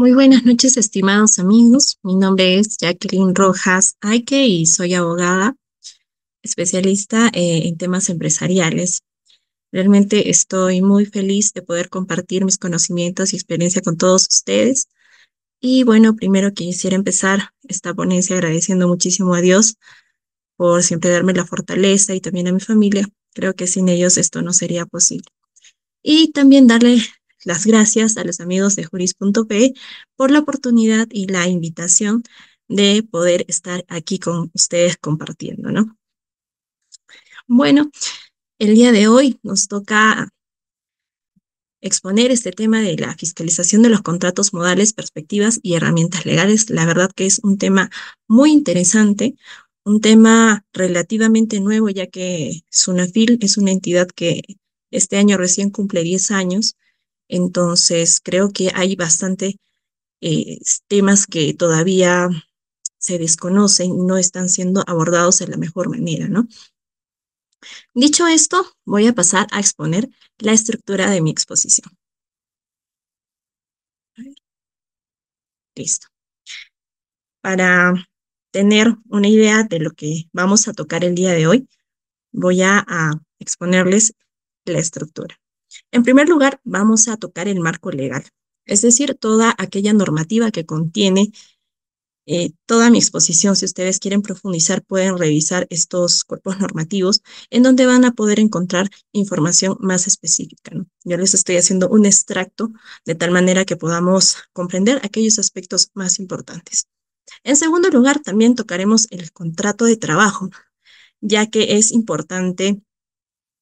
Muy buenas noches, estimados amigos. Mi nombre es Jacqueline Rojas Aike y soy abogada especialista eh, en temas empresariales. Realmente estoy muy feliz de poder compartir mis conocimientos y experiencia con todos ustedes. Y bueno, primero quisiera empezar esta ponencia agradeciendo muchísimo a Dios por siempre darme la fortaleza y también a mi familia. Creo que sin ellos esto no sería posible. Y también darle las gracias a los amigos de juris.pe por la oportunidad y la invitación de poder estar aquí con ustedes compartiendo, ¿no? Bueno, el día de hoy nos toca exponer este tema de la fiscalización de los contratos modales, perspectivas y herramientas legales. La verdad que es un tema muy interesante, un tema relativamente nuevo, ya que Sunafil es una entidad que este año recién cumple 10 años entonces, creo que hay bastante eh, temas que todavía se desconocen y no están siendo abordados de la mejor manera, ¿no? Dicho esto, voy a pasar a exponer la estructura de mi exposición. Listo. Para tener una idea de lo que vamos a tocar el día de hoy, voy a exponerles la estructura. En primer lugar, vamos a tocar el marco legal, es decir, toda aquella normativa que contiene eh, toda mi exposición. Si ustedes quieren profundizar, pueden revisar estos cuerpos normativos en donde van a poder encontrar información más específica. Yo les estoy haciendo un extracto de tal manera que podamos comprender aquellos aspectos más importantes. En segundo lugar, también tocaremos el contrato de trabajo, ya que es importante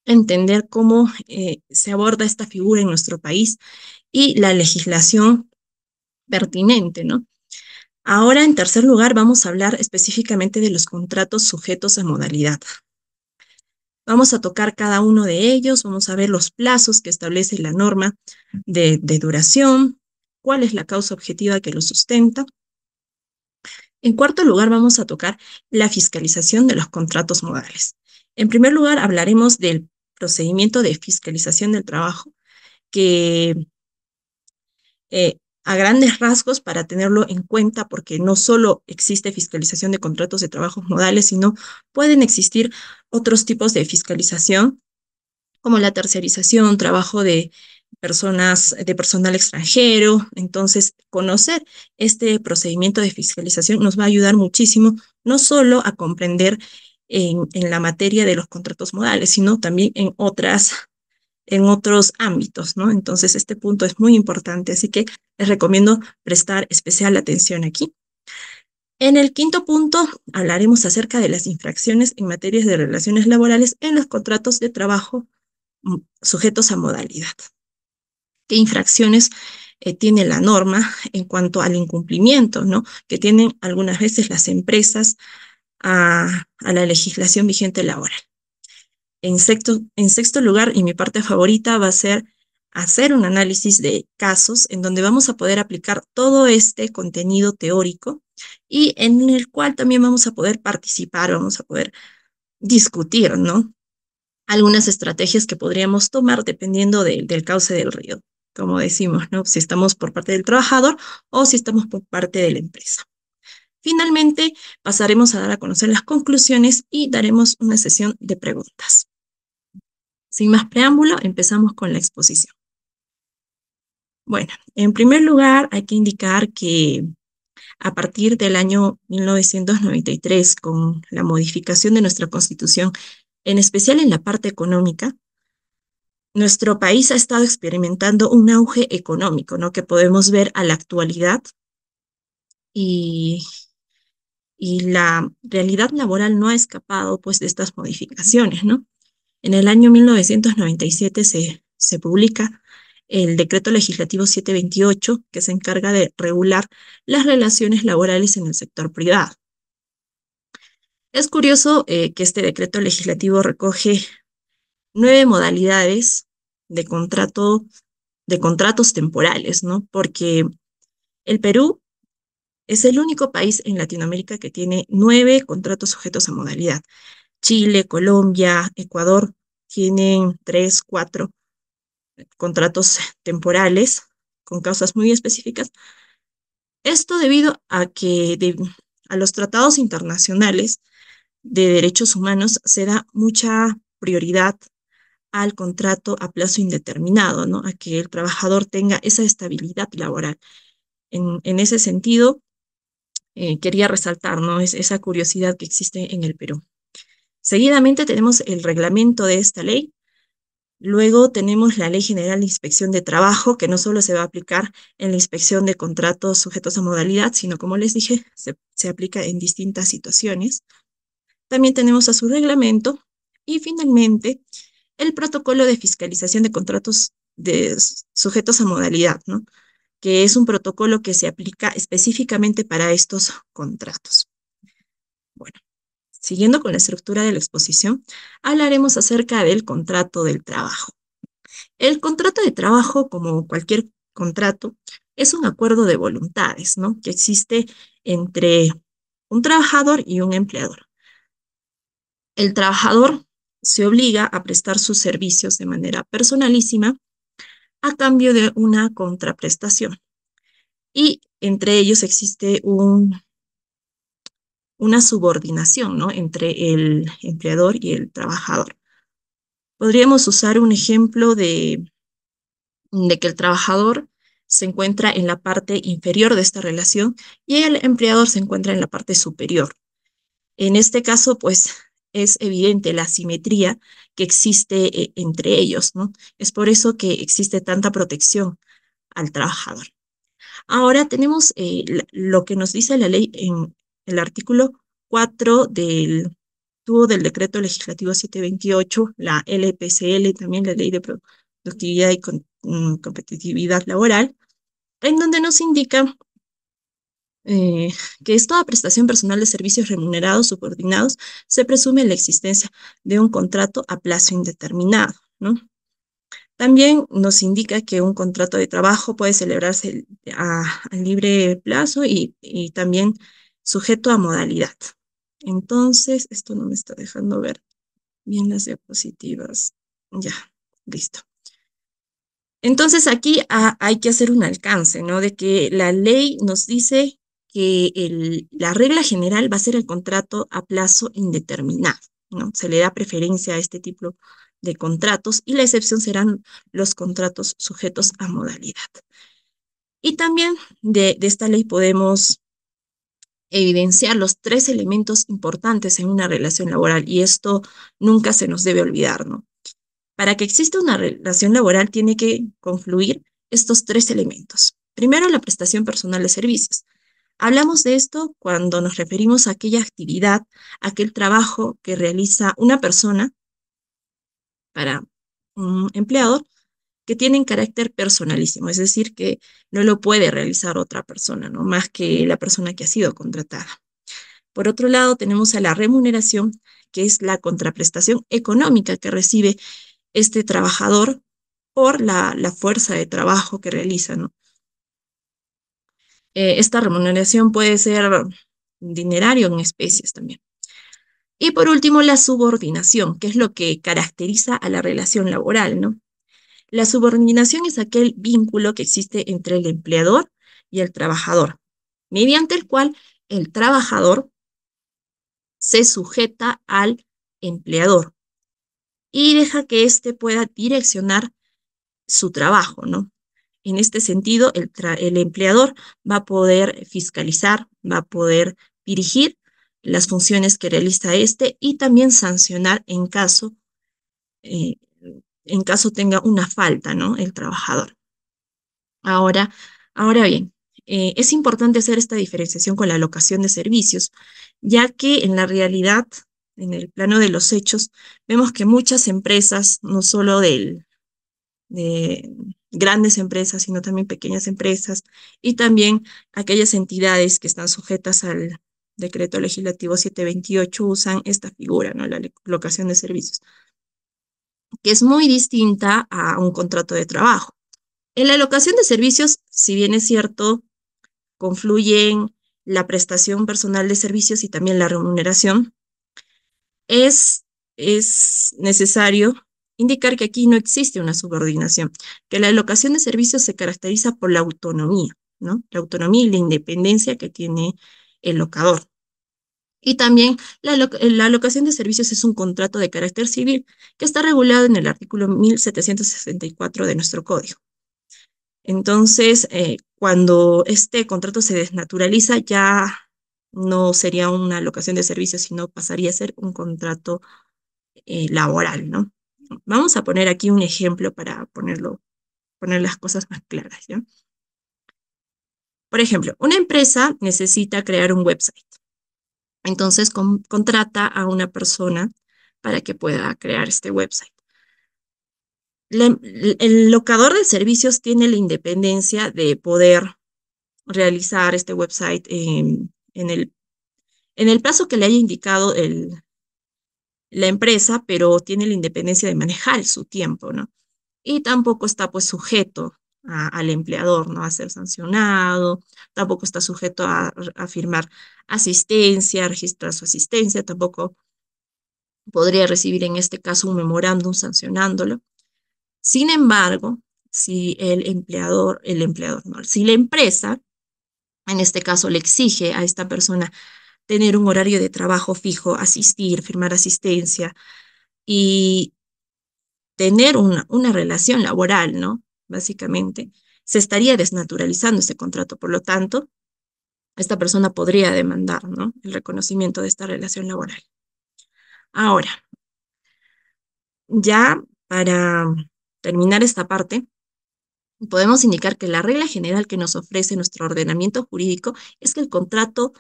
entender cómo eh, se aborda esta figura en nuestro país y la legislación pertinente, ¿no? Ahora, en tercer lugar, vamos a hablar específicamente de los contratos sujetos a modalidad. Vamos a tocar cada uno de ellos, vamos a ver los plazos que establece la norma de, de duración, cuál es la causa objetiva que lo sustenta. En cuarto lugar, vamos a tocar la fiscalización de los contratos modales. En primer lugar, hablaremos del procedimiento de fiscalización del trabajo, que eh, a grandes rasgos para tenerlo en cuenta, porque no solo existe fiscalización de contratos de trabajos modales, sino pueden existir otros tipos de fiscalización, como la tercerización, trabajo de personas, de personal extranjero. Entonces, conocer este procedimiento de fiscalización nos va a ayudar muchísimo, no solo a comprender en, la materia de los contratos modales, sino también en otras en otros ámbitos, ¿no? Entonces, este punto es muy importante, así que les recomiendo prestar especial atención aquí. En el quinto punto, hablaremos acerca de las infracciones en materia de relaciones laborales en los contratos de trabajo mm, sujetos a modalidad. ¿Qué infracciones eh, tiene la norma en cuanto al incumplimiento, ¿no? Que tienen algunas veces las empresas a, la legislación vigente laboral. En sexto, en sexto lugar, y mi parte favorita va a ser hacer un análisis de casos en donde vamos a poder aplicar todo este contenido teórico y en el cual también vamos a poder participar, vamos a poder discutir, ¿no? Algunas estrategias que podríamos tomar dependiendo del del cauce del río, como decimos, ¿no? Si estamos por parte del trabajador o si estamos por parte de la empresa. Finalmente, pasaremos a dar a conocer las conclusiones y daremos una sesión de preguntas. Sin más preámbulo, empezamos con la exposición. Bueno, en primer lugar, hay que indicar que a partir del año 1993, con la modificación de nuestra constitución, en especial en la parte económica, nuestro país ha estado experimentando un auge económico, ¿no? Que podemos ver a la actualidad y y la realidad laboral no ha escapado pues de estas modificaciones, ¿no? En el año 1997 se, se publica el decreto legislativo 728 que se encarga de regular las relaciones laborales en el sector privado. Es curioso eh, que este decreto legislativo recoge nueve modalidades de contrato de contratos temporales, ¿no? Porque el Perú es el único país en Latinoamérica que tiene nueve contratos sujetos a modalidad. Chile, Colombia, Ecuador tienen tres, cuatro contratos temporales con causas muy específicas. Esto debido a que a los tratados internacionales de derechos humanos se da mucha prioridad al contrato a plazo indeterminado, ¿no? a que el trabajador tenga esa estabilidad laboral. en ese sentido, eh, quería resaltar ¿no? esa curiosidad que existe en el Perú. Seguidamente tenemos el reglamento de esta ley. Luego tenemos la Ley General de Inspección de Trabajo, que no solo se va a aplicar en la inspección de contratos sujetos a modalidad, sino como les dije, se, aplica en distintas situaciones. También tenemos a su reglamento y finalmente el protocolo de fiscalización de contratos de sujetos a modalidad, ¿no? que es un protocolo que se aplica específicamente para estos contratos. Bueno, siguiendo con la estructura de la exposición, hablaremos acerca del contrato del trabajo. El contrato de trabajo, como cualquier contrato, es un acuerdo de voluntades, ¿no? Que existe entre un trabajador y un empleador. El trabajador se obliga a prestar sus servicios de manera personalísima a cambio de una contraprestación. Y entre ellos existe una subordinación ¿no? entre el empleador y el trabajador. Podríamos usar un ejemplo de, de que el trabajador se encuentra en la parte inferior de esta relación y el empleador se encuentra en la parte superior. En este caso, pues es evidente la simetría que existe eh, entre ellos, ¿no? Es por eso que existe tanta protección al trabajador. Ahora tenemos eh, lo que nos dice la ley en el artículo 4 del del decreto legislativo 728, la LPCL, también la ley de productividad y mm, competitividad laboral, en donde nos indica eh, que es toda prestación personal de servicios remunerados subordinados, se presume la existencia de un contrato a plazo indeterminado. ¿no? También nos indica que un contrato de trabajo puede celebrarse a, libre plazo y, también sujeto a modalidad. Entonces, esto no me está dejando ver bien las diapositivas. Ya, listo. Entonces, aquí ah, hay que hacer un alcance, ¿no? De que la ley nos dice que la regla general va a ser el contrato a plazo indeterminado. ¿no? Se le da preferencia a este tipo de contratos y la excepción serán los contratos sujetos a modalidad. Y también de, esta ley podemos evidenciar los tres elementos importantes en una relación laboral y esto nunca se nos debe olvidar. ¿no? Para que exista una relación laboral tiene que confluir estos tres elementos. Primero, la prestación personal de servicios. Hablamos de esto cuando nos referimos a aquella actividad, aquel trabajo que realiza una persona para un empleador que tiene carácter personalísimo, es decir, que no lo puede realizar otra persona, ¿no? más que la persona que ha sido contratada. Por otro lado, tenemos a la remuneración, que es la contraprestación económica que recibe este trabajador por la, la fuerza de trabajo que realiza. ¿no? Eh, esta remuneración puede ser dinerario en especies también. Y por último, la subordinación, que es lo que caracteriza a la relación laboral, ¿no? La subordinación es aquel vínculo que existe entre el empleador y el trabajador, mediante el cual el trabajador se sujeta al empleador y deja que éste pueda direccionar su trabajo, ¿no? En este sentido, el, empleador va a poder fiscalizar, va a poder dirigir las funciones que realiza este y también sancionar en caso, eh, en caso tenga una falta, ¿no? El trabajador. Ahora, ahora bien, eh, es importante hacer esta diferenciación con la locación de servicios, ya que en la realidad, en el plano de los hechos, vemos que muchas empresas, no solo del, grandes empresas, sino también pequeñas empresas y también aquellas entidades que están sujetas al decreto legislativo 728 usan esta figura, ¿no? La locación de servicios, que es muy distinta a un contrato de trabajo. En la locación de servicios, si bien es cierto, confluyen la prestación personal de servicios y también la remuneración, es, es necesario indicar que aquí no existe una subordinación, que la alocación de servicios se caracteriza por la autonomía, ¿no? La autonomía y la independencia que tiene el locador. Y también la, alocación de servicios es un contrato de carácter civil que está regulado en el artículo 1764 de nuestro código. Entonces, eh, cuando este contrato se desnaturaliza, ya no sería una alocación de servicios, sino pasaría a ser un contrato eh, laboral, ¿no? Vamos a poner aquí un ejemplo para ponerlo, poner las cosas más claras. Por ejemplo, una empresa necesita crear un website. Entonces contrata a una persona para que pueda crear este website. el locador de servicios tiene la independencia de poder realizar este website en, el, en el plazo que le haya indicado el, la empresa, pero tiene la independencia de manejar su tiempo, ¿no? Y tampoco está pues sujeto al empleador, ¿no? A ser sancionado, tampoco está sujeto a, firmar asistencia, registrar su asistencia, tampoco podría recibir en este caso un memorándum sancionándolo. Sin embargo, si el empleador, el empleador, no, si la empresa, en este caso, le exige a esta persona tener un horario de trabajo fijo, asistir, firmar asistencia y tener una, una relación laboral, ¿no? Básicamente, se estaría desnaturalizando este contrato. Por lo tanto, esta persona podría demandar, ¿no? El reconocimiento de esta relación laboral. Ahora, ya para terminar esta parte, podemos indicar que la regla general que nos ofrece nuestro ordenamiento jurídico es que el contrato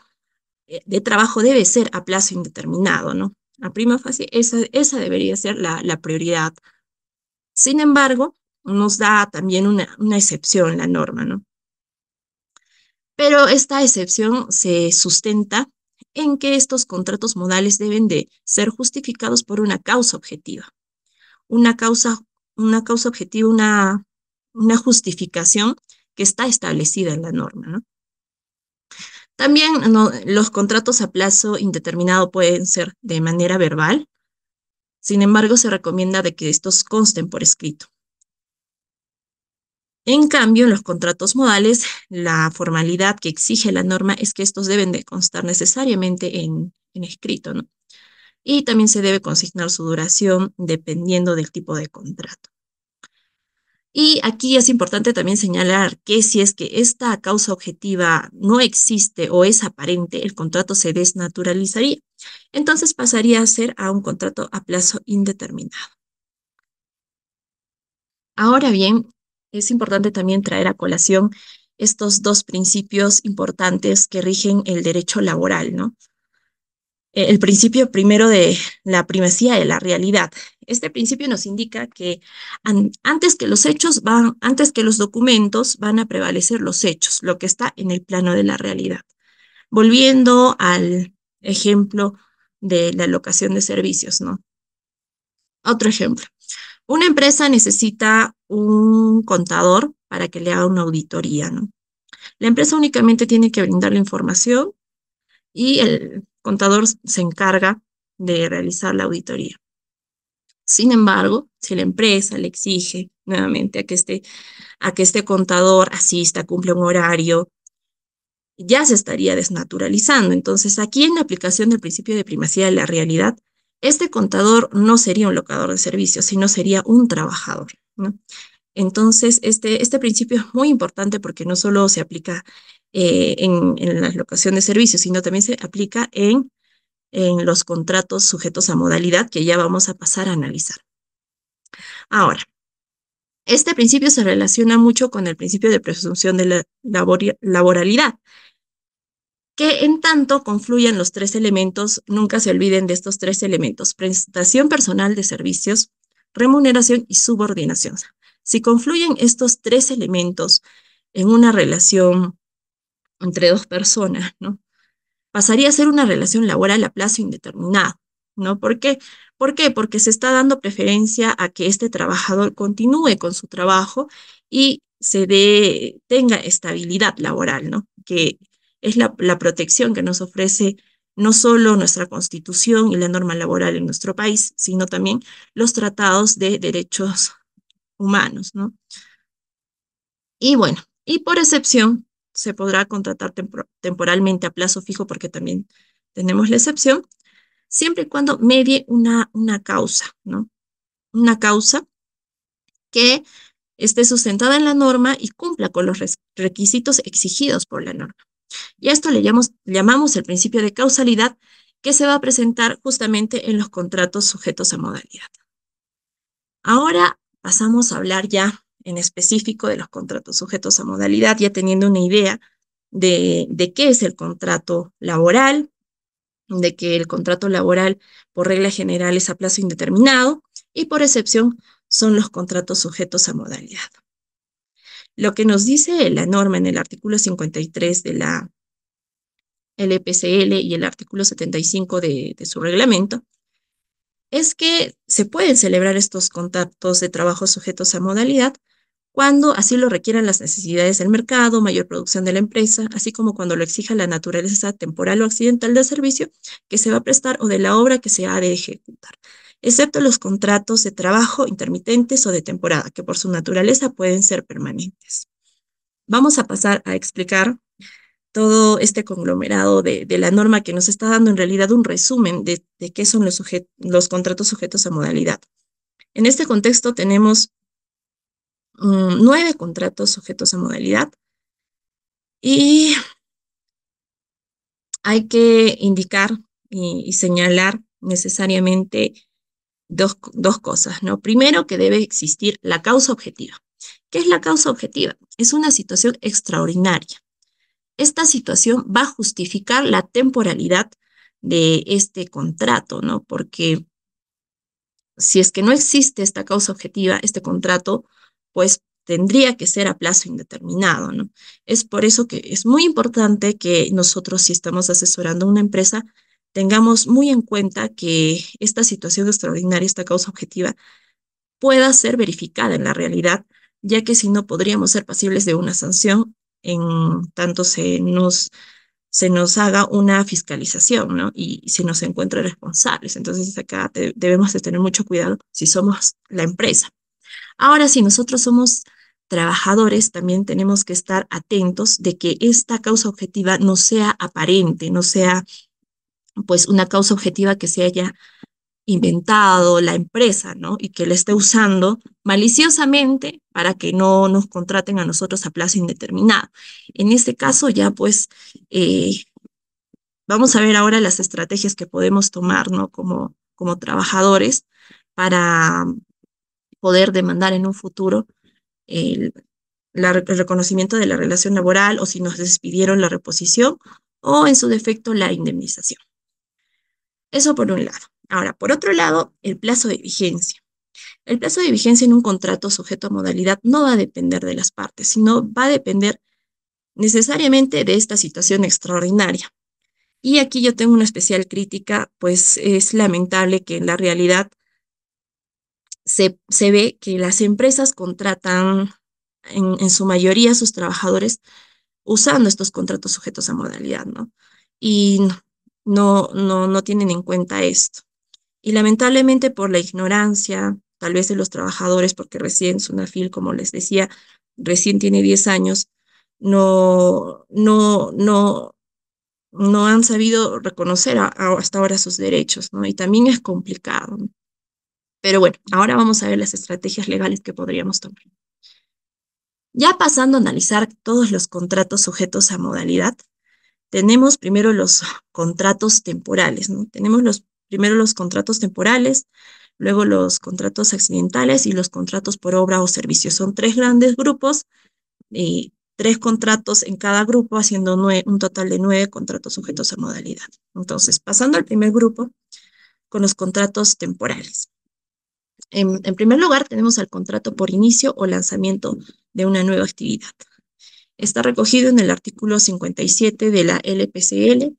eh, de trabajo debe ser a plazo indeterminado, ¿no? A prima fase, esa, esa debería ser la, la prioridad. Sin embargo, nos da también una, una excepción la norma, ¿no? Pero esta excepción se sustenta en que estos contratos modales deben de ser justificados por una causa objetiva. Una causa, una causa objetiva, una, una justificación que está establecida en la norma, ¿no? También los contratos a plazo indeterminado pueden ser de manera verbal. Sin embargo, se recomienda de que estos consten por escrito. En cambio, en los contratos modales, la formalidad que exige la norma es que estos deben de constar necesariamente en, en escrito, ¿no? Y también se debe consignar su duración dependiendo del tipo de contrato. Y aquí es importante también señalar que si es que esta causa objetiva no existe o es aparente, el contrato se desnaturalizaría. Entonces pasaría a ser a un contrato a plazo indeterminado. Ahora bien, es importante también traer a colación estos dos principios importantes que rigen el derecho laboral, ¿no? El principio primero de la primacía de la realidad, este principio nos indica que antes que los hechos van, antes que los documentos van a prevalecer los hechos, lo que está en el plano de la realidad. Volviendo al ejemplo de la locación de servicios, ¿no? Otro ejemplo. Una empresa necesita un contador para que le haga una auditoría, ¿no? La empresa únicamente tiene que brindar la información y el contador se encarga de realizar la auditoría. Sin embargo, si la empresa le exige nuevamente a que este, a que este contador asista, cumple un horario, ya se estaría desnaturalizando. Entonces, aquí en la aplicación del principio de primacía de la realidad, este contador no sería un locador de servicios, sino sería un trabajador. Entonces, este, este principio es muy importante porque no solo se aplica eh, en, en, la locación de servicios, sino también se aplica en en los contratos sujetos a modalidad que ya vamos a pasar a analizar. Ahora, este principio se relaciona mucho con el principio de presunción de la laboralidad, que en tanto confluyen los tres elementos, nunca se olviden de estos tres elementos, prestación personal de servicios, remuneración y subordinación. Si confluyen estos tres elementos en una relación entre dos personas, ¿no? pasaría a ser una relación laboral a plazo indeterminado, ¿no? ¿Por qué? ¿Por qué? Porque se está dando preferencia a que este trabajador continúe con su trabajo y se tenga estabilidad laboral, ¿no? Que es la, la protección que nos ofrece no solo nuestra constitución y la norma laboral en nuestro país, sino también los tratados de derechos humanos, ¿no? Y bueno, y por excepción, se podrá contratar temporalmente a plazo fijo porque también tenemos la excepción, siempre y cuando medie una, una causa, ¿no? Una causa que esté sustentada en la norma y cumpla con los requisitos exigidos por la norma. Y a esto le llamamos, llamamos el principio de causalidad que se va a presentar justamente en los contratos sujetos a modalidad. Ahora pasamos a hablar ya en específico de los contratos sujetos a modalidad, ya teniendo una idea de, qué es el contrato laboral, de que el contrato laboral por regla general es a plazo indeterminado y por excepción son los contratos sujetos a modalidad. Lo que nos dice la norma en el artículo 53 de la LPCL y el artículo 75 de su reglamento es que se pueden celebrar estos contratos de trabajo sujetos a modalidad cuando así lo requieran las necesidades del mercado, mayor producción de la empresa, así como cuando lo exija la naturaleza temporal o accidental del servicio que se va a prestar o de la obra que se ha de ejecutar, excepto los contratos de trabajo intermitentes o de temporada, que por su naturaleza pueden ser permanentes. Vamos a pasar a explicar todo este conglomerado de, la norma que nos está dando en realidad un resumen de, qué son los, los contratos sujetos a modalidad. En este contexto tenemos Mm, nueve contratos sujetos a modalidad y hay que indicar y, señalar necesariamente dos, dos cosas. ¿no? Primero, que debe existir la causa objetiva. ¿Qué es la causa objetiva? Es una situación extraordinaria. Esta situación va a justificar la temporalidad de este contrato, ¿no? Porque si es que no existe esta causa objetiva, este contrato pues tendría que ser a plazo indeterminado, ¿no? Es por eso que es muy importante que nosotros, si estamos asesorando a una empresa, tengamos muy en cuenta que esta situación extraordinaria, esta causa objetiva, pueda ser verificada en la realidad, ya que si no podríamos ser pasibles de una sanción en tanto se nos, se nos haga una fiscalización, ¿no? Y, se nos encuentre responsables. Entonces acá debemos de tener mucho cuidado si somos la empresa. Ahora, si nosotros somos trabajadores, también tenemos que estar atentos de que esta causa objetiva no sea aparente, no sea pues una causa objetiva que se haya inventado la empresa, ¿no? Y que la esté usando maliciosamente para que no nos contraten a nosotros a plazo indeterminado. En este caso ya pues eh, vamos a ver ahora las estrategias que podemos tomar, ¿no? Como, como trabajadores para poder demandar en un futuro el, reconocimiento de la relación laboral o si nos despidieron la reposición o en su defecto la indemnización. Eso por un lado. Ahora, por otro lado, el plazo de vigencia. El plazo de vigencia en un contrato sujeto a modalidad no va a depender de las partes, sino va a depender necesariamente de esta situación extraordinaria. Y aquí yo tengo una especial crítica, pues es lamentable que en la realidad se, ve que las empresas contratan en, su mayoría a sus trabajadores usando estos contratos sujetos a modalidad, ¿no? Y no, no, no tienen en cuenta esto. Y lamentablemente por la ignorancia, tal vez de los trabajadores, porque recién Sunafil, como les decía, recién tiene 10 años, no, no, no, no han sabido reconocer hasta ahora sus derechos, ¿no? Y también es complicado. ¿no? Pero bueno, ahora vamos a ver las estrategias legales que podríamos tomar. Ya pasando a analizar todos los contratos sujetos a modalidad, tenemos primero los contratos temporales, ¿no? Tenemos los, primero los contratos temporales, luego los contratos accidentales y los contratos por obra o servicio. Son tres grandes grupos, y tres contratos en cada grupo, haciendo un total de nueve contratos sujetos a modalidad. Entonces, pasando al primer grupo, con los contratos temporales. En, primer lugar, tenemos el contrato por inicio o lanzamiento de una nueva actividad. Está recogido en el artículo 57 de la LPCL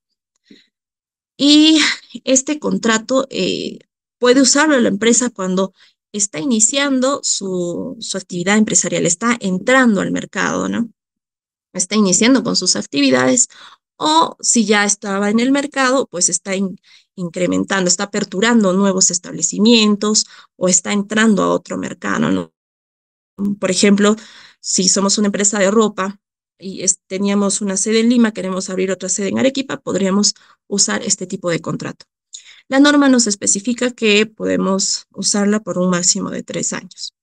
y este contrato eh, puede usarlo la empresa cuando está iniciando su, su, actividad empresarial, está entrando al mercado, ¿no? Está iniciando con sus actividades o si ya estaba en el mercado, pues está en incrementando, está aperturando nuevos establecimientos o está entrando a otro mercado. Por ejemplo, si somos una empresa de ropa y teníamos una sede en Lima, queremos abrir otra sede en Arequipa, podríamos usar este tipo de contrato. La norma nos especifica que podemos usarla por un máximo de tres años.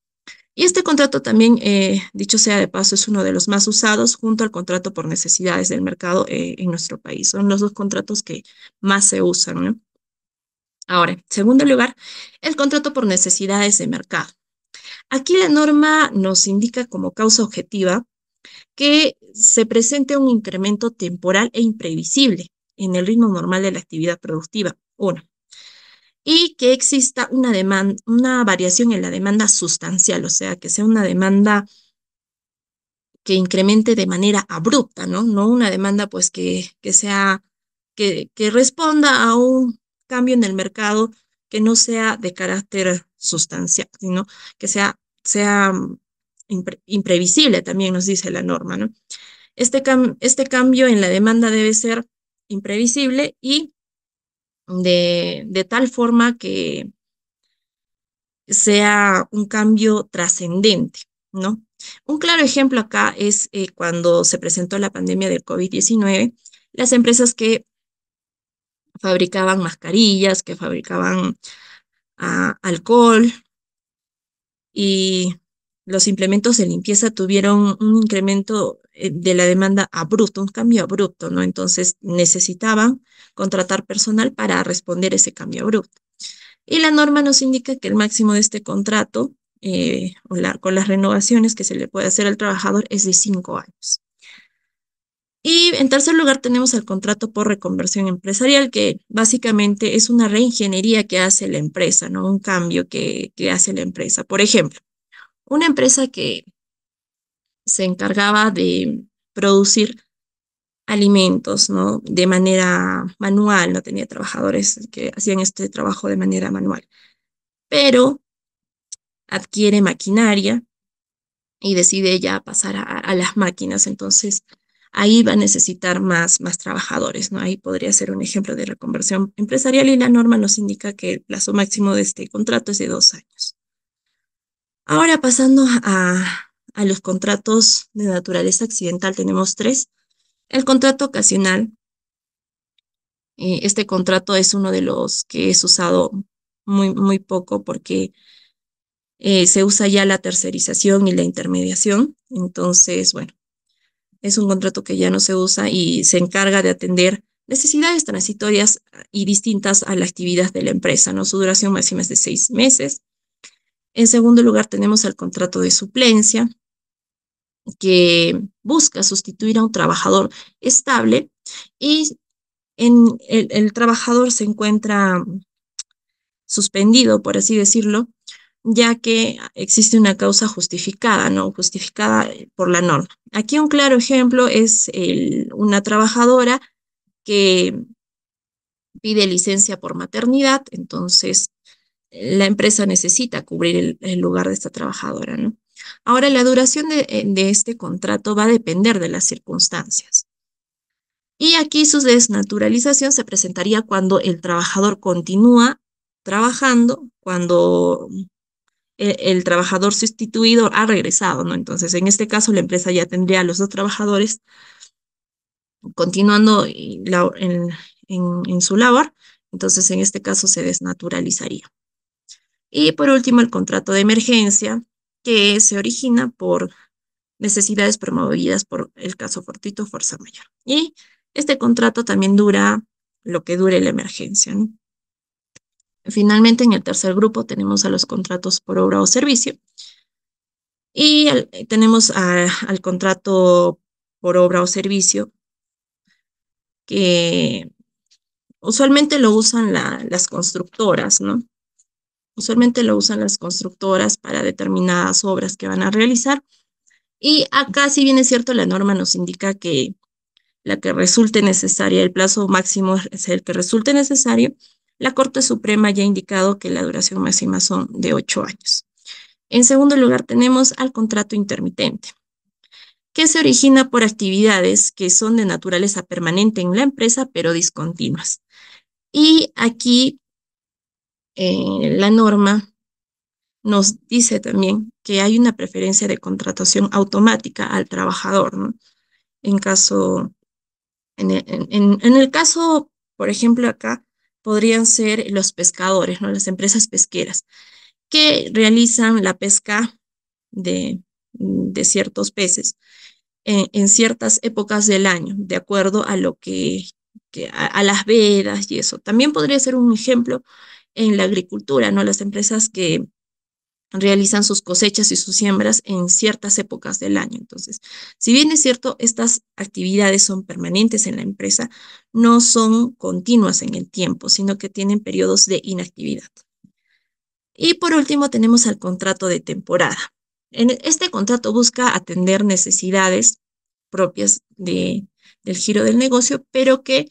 Y este contrato también, eh, dicho sea de paso, es uno de los más usados junto al contrato por necesidades del mercado eh, en nuestro país. Son los dos contratos que más se usan. Ahora, en segundo lugar, el contrato por necesidades de mercado. Aquí la norma nos indica como causa objetiva que se presente un incremento temporal e imprevisible en el ritmo normal de la actividad productiva. Uno y que exista una, demanda, una variación en la demanda sustancial, o sea, que sea una demanda que incremente de manera abrupta, ¿no? No una demanda pues que, que sea, que, que responda a un cambio en el mercado que no sea de carácter sustancial, sino que sea, sea imprevisible, también nos dice la norma, ¿no? Este, este cambio en la demanda debe ser imprevisible y de, tal forma que sea un cambio trascendente, ¿no? Un claro ejemplo acá es eh, cuando se presentó la pandemia del COVID-19, las empresas que fabricaban mascarillas, que fabricaban ah, alcohol y los implementos de limpieza tuvieron un incremento eh, de la demanda abrupto, un cambio abrupto, ¿no? Entonces necesitaban contratar personal para responder ese cambio abrupto. Y la norma nos indica que el máximo de este contrato eh, o la, con las renovaciones que se le puede hacer al trabajador es de cinco años. Y en tercer lugar tenemos el contrato por reconversión empresarial, que básicamente es una reingeniería que hace la empresa, ¿no? Un cambio que, que hace la empresa. Por ejemplo, una empresa que se encargaba de producir alimentos, ¿no? De manera manual, no tenía trabajadores que hacían este trabajo de manera manual. Pero adquiere maquinaria y decide ya pasar a, las máquinas, entonces ahí va a necesitar más, más trabajadores, ¿no? Ahí podría ser un ejemplo de reconversión empresarial y la norma nos indica que el plazo máximo de este contrato es de dos años. Ahora pasando a, a los contratos de naturaleza accidental tenemos tres. El contrato ocasional, eh, este contrato es uno de los que es usado muy, muy poco porque eh, se usa ya la tercerización y la intermediación. Entonces, bueno, es un contrato que ya no se usa y se encarga de atender necesidades transitorias ah, y distintas a la actividad de la empresa, ¿no? Su duración máxima es de seis meses. En segundo lugar, tenemos el contrato de suplencia que busca sustituir a un trabajador estable y en el, trabajador se encuentra suspendido, por así decirlo, ya que existe una causa justificada, ¿no? Justificada por la norma. Aquí un claro ejemplo es una trabajadora que pide licencia por maternidad, entonces la empresa necesita cubrir el, el lugar de esta trabajadora, ¿no? Ahora, la duración eh, de, este contrato va a depender de las circunstancias. Y aquí su desnaturalización se presentaría cuando el trabajador continúa trabajando, cuando eh, el, trabajador sustituido ha regresado, ¿no? Entonces, en este caso, la empresa ya tendría a los dos trabajadores continuando en su labor, entonces en este caso se desnaturalizaría. Y por último, el contrato de emergencia, que se origina por necesidades promovidas por el caso fortuito fuerza mayor. Y este contrato también dura lo que dure la emergencia. Finalmente, en el tercer grupo tenemos a los contratos por obra o servicio. Y tenemos al contrato por obra o servicio que usualmente lo usan las constructoras, ¿no? Usualmente lo usan las constructoras para determinadas obras que van a realizar. Y acá, si bien es cierto, la norma nos indica que la que resulte necesaria, el plazo máximo es el que resulte necesario, la Corte Suprema ya ha indicado que la duración máxima son de ocho años. En segundo lugar, tenemos al contrato intermitente, que se origina por actividades que son de naturaleza permanente en la empresa, pero discontinuas. Y aquí eh, la norma nos dice también que hay una preferencia de contratación automática al trabajador, ¿no? En caso, e, en, el caso, por ejemplo, acá podrían ser los pescadores, ¿no? Las empresas pesqueras que realizan la pesca de, ciertos peces en, ciertas épocas del año, de acuerdo a lo que, a, las vedas y eso. También podría ser un ejemplo en la agricultura, ¿no? Las empresas que realizan sus cosechas y sus siembras en ciertas épocas del año. Entonces, si bien es cierto, estas actividades son permanentes en la empresa, no son continuas en el tiempo, sino que tienen periodos de inactividad. Y por último, tenemos al contrato de temporada. En este contrato busca atender necesidades propias del giro del negocio, pero que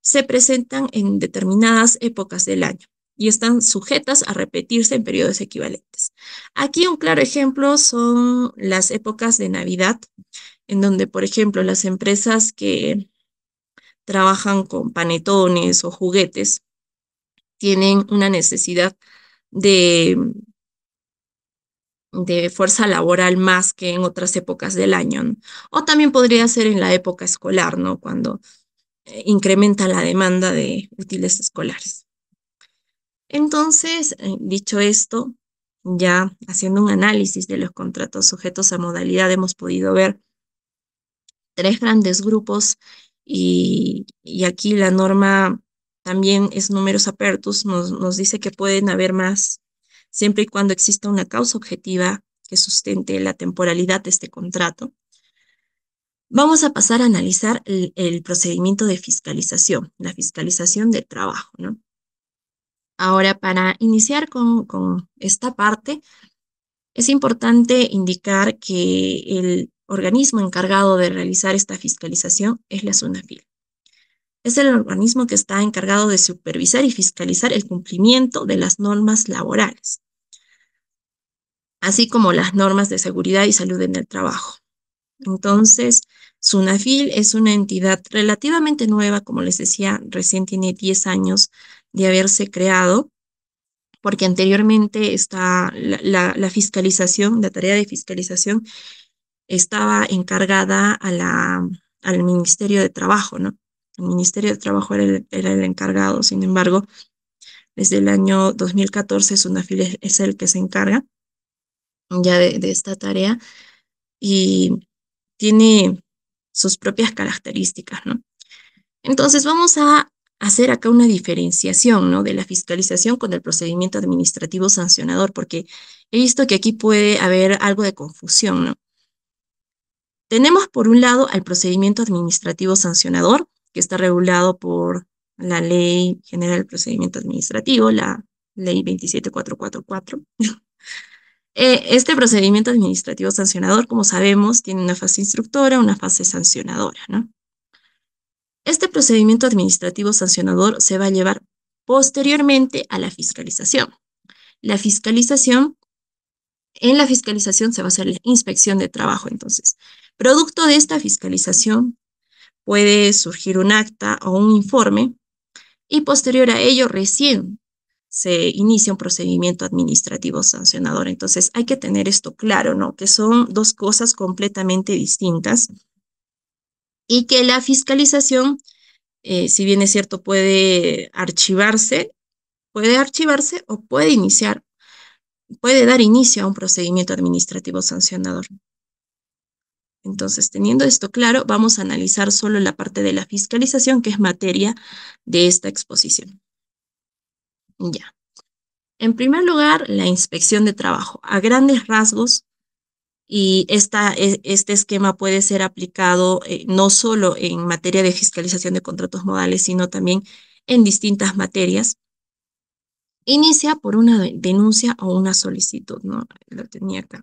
se presentan en determinadas épocas del año y están sujetas a repetirse en periodos equivalentes. Aquí un claro ejemplo son las épocas de Navidad, en donde, por ejemplo, las empresas que trabajan con panetones o juguetes tienen una necesidad de, de fuerza laboral más que en otras épocas del año. O también podría ser en la época escolar, ¿no? Cuando eh, incrementa la demanda de útiles escolares. Entonces, eh, dicho esto, ya haciendo un análisis de los contratos sujetos a modalidad, hemos podido ver tres grandes grupos y, aquí la norma también es números apertus, nos, nos dice que pueden haber más siempre y cuando exista una causa objetiva que sustente la temporalidad de este contrato. Vamos a pasar a analizar el, procedimiento de fiscalización, la fiscalización del trabajo. ¿no? Ahora, para iniciar con, esta parte, es importante indicar que el organismo encargado de realizar esta fiscalización es la SUNAFIL. Es el organismo que está encargado de supervisar y fiscalizar el cumplimiento de las normas laborales, así como las normas de seguridad y salud en el trabajo. Entonces, SUNAFIL es una entidad relativamente nueva, como les decía, recién tiene 10 años de haberse creado, porque anteriormente está la, fiscalización, la tarea de fiscalización estaba encargada a la, al Ministerio de Trabajo, ¿no? El Ministerio de Trabajo era el, era el encargado, sin embargo, desde el año 2014 es, es el que se encarga ya de, de esta tarea y tiene sus propias características, ¿no? Entonces vamos a hacer acá una diferenciación ¿no? de la fiscalización con el procedimiento administrativo sancionador, porque he visto que aquí puede haber algo de confusión. ¿no? Tenemos por un lado al procedimiento administrativo sancionador, que está regulado por la Ley General del Procedimiento Administrativo, la Ley 27444. Eh, este procedimiento administrativo sancionador, como sabemos, tiene una fase instructora, una fase sancionadora, ¿no? Este procedimiento administrativo sancionador se va a llevar posteriormente a la fiscalización. La fiscalización, en la fiscalización se va a hacer la inspección de trabajo, entonces. Producto de esta fiscalización puede surgir un acta o un informe y posterior a ello recién se inicia un procedimiento administrativo sancionador. Entonces hay que tener esto claro, ¿no? Que son dos cosas completamente distintas y que la fiscalización, eh, si bien es cierto, puede archivarse, puede archivarse o puede iniciar, puede dar inicio a un procedimiento administrativo sancionador. Entonces, teniendo esto claro, vamos a analizar solo la parte de la fiscalización, que es materia de esta exposición. Ya. En primer lugar, la inspección de trabajo. A grandes rasgos, y e, este esquema puede ser aplicado eh, no solo en materia de fiscalización de contratos modales, sino también en distintas materias. Inicia por una denuncia o una solicitud, ¿no? Lo tenía acá.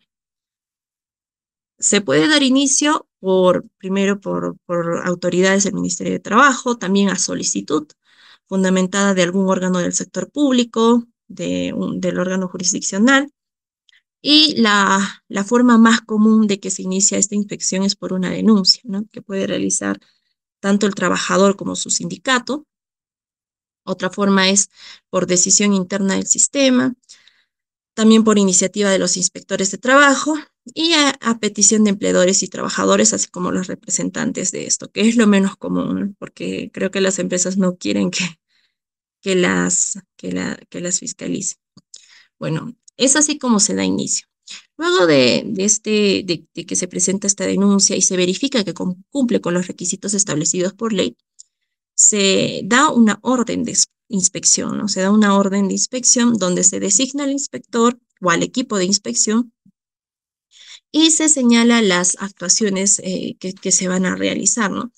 Se puede dar inicio por, primero por, por autoridades del Ministerio de Trabajo, también a solicitud fundamentada de algún órgano del sector público, de del órgano jurisdiccional, y la, la forma más común de que se inicia esta inspección es por una denuncia, que puede realizar tanto el trabajador como su sindicato. Otra forma es por decisión interna del sistema, también por iniciativa de los inspectores de trabajo y a, petición de empleadores y trabajadores, así como los representantes de esto, que es lo menos común, porque creo que las empresas no quieren que, que, las, que, la, que las fiscalicen. Bueno, es así como se da inicio. Luego de, este, de, que se presenta esta denuncia y se verifica que cumple con los requisitos establecidos por ley, se da una orden de inspección, ¿no? se da una orden de inspección donde se designa al inspector o al equipo de inspección y se señala las actuaciones eh, que, se van a realizar. ¿no?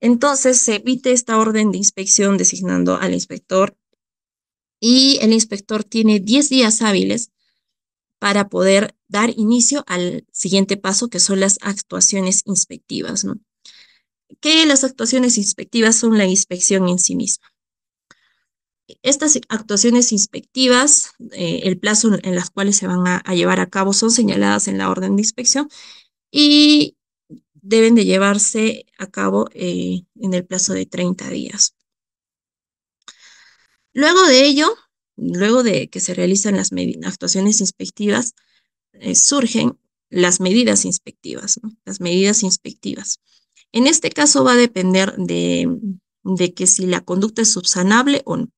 Entonces se evite esta orden de inspección designando al inspector y el inspector tiene 10 días hábiles para poder dar inicio al siguiente paso, que son las actuaciones inspectivas. ¿no? ¿Qué las actuaciones inspectivas son la inspección en sí misma? Estas actuaciones inspectivas, eh, el plazo en las cuales se van a, llevar a cabo son señaladas en la orden de inspección y deben de llevarse a cabo eh, en el plazo de 30 días. Luego de ello, luego de que se realizan las actuaciones inspectivas, eh, surgen las medidas inspectivas, ¿no? las medidas inspectivas. En este caso va a depender de, que si la conducta es subsanable o no.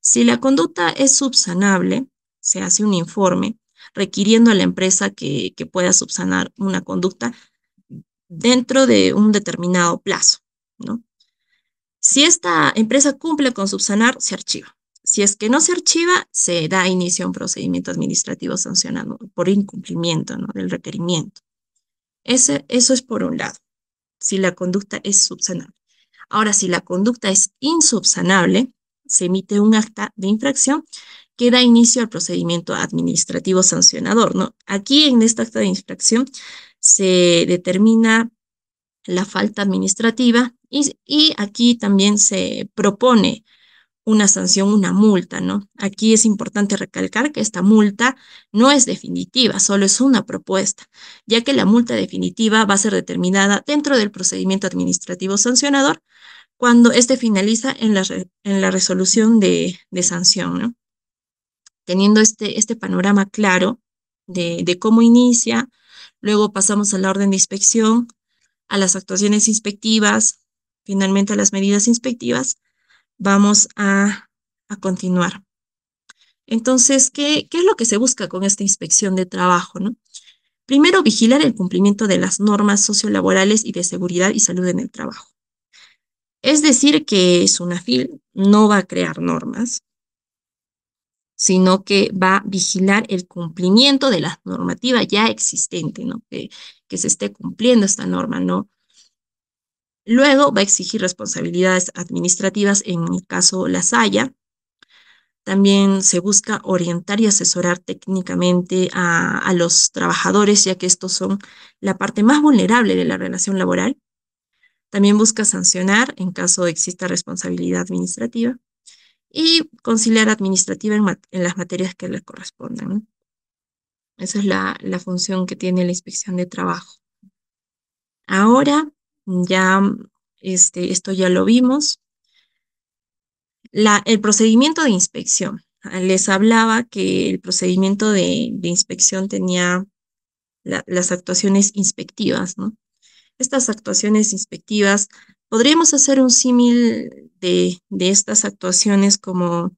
Si la conducta es subsanable, se hace un informe requiriendo a la empresa que, que, pueda subsanar una conducta dentro de un determinado plazo. ¿no? Si esta empresa cumple con subsanar, se archiva. Si es que no se archiva, se da inicio a un procedimiento administrativo sancionado por incumplimiento del requerimiento. Ese, eso es por un lado, si la conducta es subsanable. Ahora, si la conducta es insubsanable, se emite un acta de infracción que da inicio al procedimiento administrativo sancionador. ¿no? Aquí en esta acta de infracción se determina la falta administrativa y, aquí también se propone una sanción, una multa, ¿no? Aquí es importante recalcar que esta multa no es definitiva, solo es una propuesta, ya que la multa definitiva va a ser determinada dentro del procedimiento administrativo sancionador cuando éste finaliza en la, en la resolución de, sanción, ¿no? Teniendo este, este panorama claro de, de cómo inicia, luego pasamos a la orden de inspección, a las actuaciones inspectivas, finalmente las medidas inspectivas, vamos a, continuar. Entonces, ¿qué, ¿qué, es lo que se busca con esta inspección de trabajo? ¿no? Primero, vigilar el cumplimiento de las normas sociolaborales y de seguridad y salud en el trabajo. Es decir, que SUNAFIL no va a crear normas, sino que va a vigilar el cumplimiento de la normativa ya existente, ¿no? que, que se esté cumpliendo esta norma, ¿no? Luego va a exigir responsabilidades administrativas, en mi caso la SAYA. También se busca orientar y asesorar técnicamente a, los trabajadores, ya que estos son la parte más vulnerable de la relación laboral. También busca sancionar en caso exista responsabilidad administrativa y conciliar administrativa en, las materias que le correspondan. Esa es la función que tiene la inspección de trabajo. Ahora ya este, esto ya lo vimos. La, el procedimiento de inspección. Ah, les hablaba que el procedimiento de, inspección tenía las actuaciones inspectivas, ¿no? Estas actuaciones inspectivas, podríamos hacer un símil de, estas actuaciones como,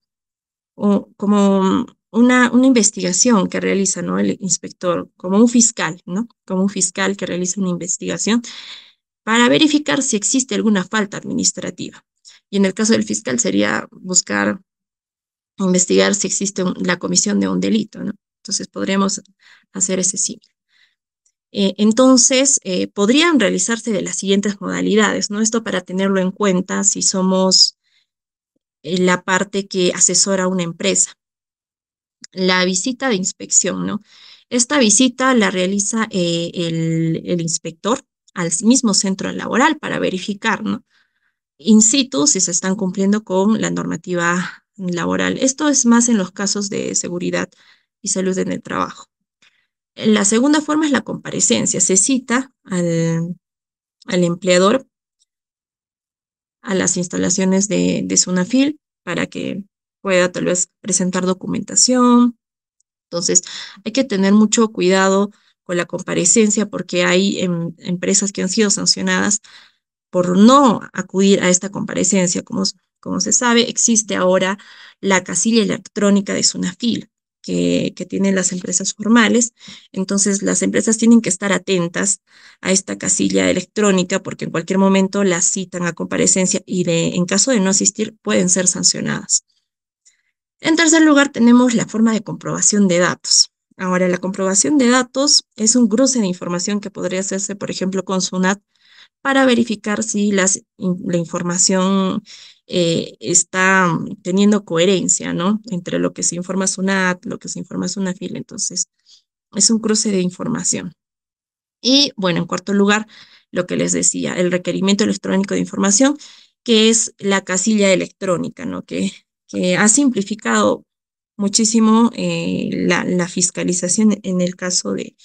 o, como una, una, investigación que realiza ¿no? el inspector, como un fiscal, ¿no? Como un fiscal que realiza una investigación para verificar si existe alguna falta administrativa. Y en el caso del fiscal sería buscar, investigar si existe la comisión de un delito, ¿no? Entonces podríamos hacer ese simple. Eh, entonces, eh, podrían realizarse de las siguientes modalidades, ¿no? Esto para tenerlo en cuenta si somos eh, la parte que asesora a una empresa. La visita de inspección, ¿no? Esta visita la realiza el, el inspector al mismo centro laboral para verificar, ¿no? In situ si se están cumpliendo con la normativa laboral. Esto es más en los casos de seguridad y salud en el trabajo. La segunda forma es la comparecencia. Se cita al, empleador a las instalaciones de, de Sunafil para que pueda tal vez presentar documentación. Entonces, hay que tener mucho cuidado o la comparecencia, porque hay em, empresas que han sido sancionadas por no acudir a esta comparecencia. Como, como se sabe, existe ahora la casilla electrónica de Sunafil que, tienen las empresas formales. Entonces, las empresas tienen que estar atentas a esta casilla electrónica porque en cualquier momento las citan a comparecencia y en caso de no asistir pueden ser sancionadas. En tercer lugar, tenemos la forma de comprobación de datos. Ahora, la comprobación de datos es un cruce de información que podría hacerse, por ejemplo, con SUNAT para verificar si la información eh, está mm, teniendo coherencia, ¿no? Entre lo que se informa SUNAT, lo que se informa SUNAFIL. Entonces, es un cruce de información. Y bueno, en cuarto lugar, lo que les decía, el requerimiento electrónico de información, que es la casilla electrónica, ¿no? que ha simplificado muchísimo eh, la, la, fiscalización en el caso de,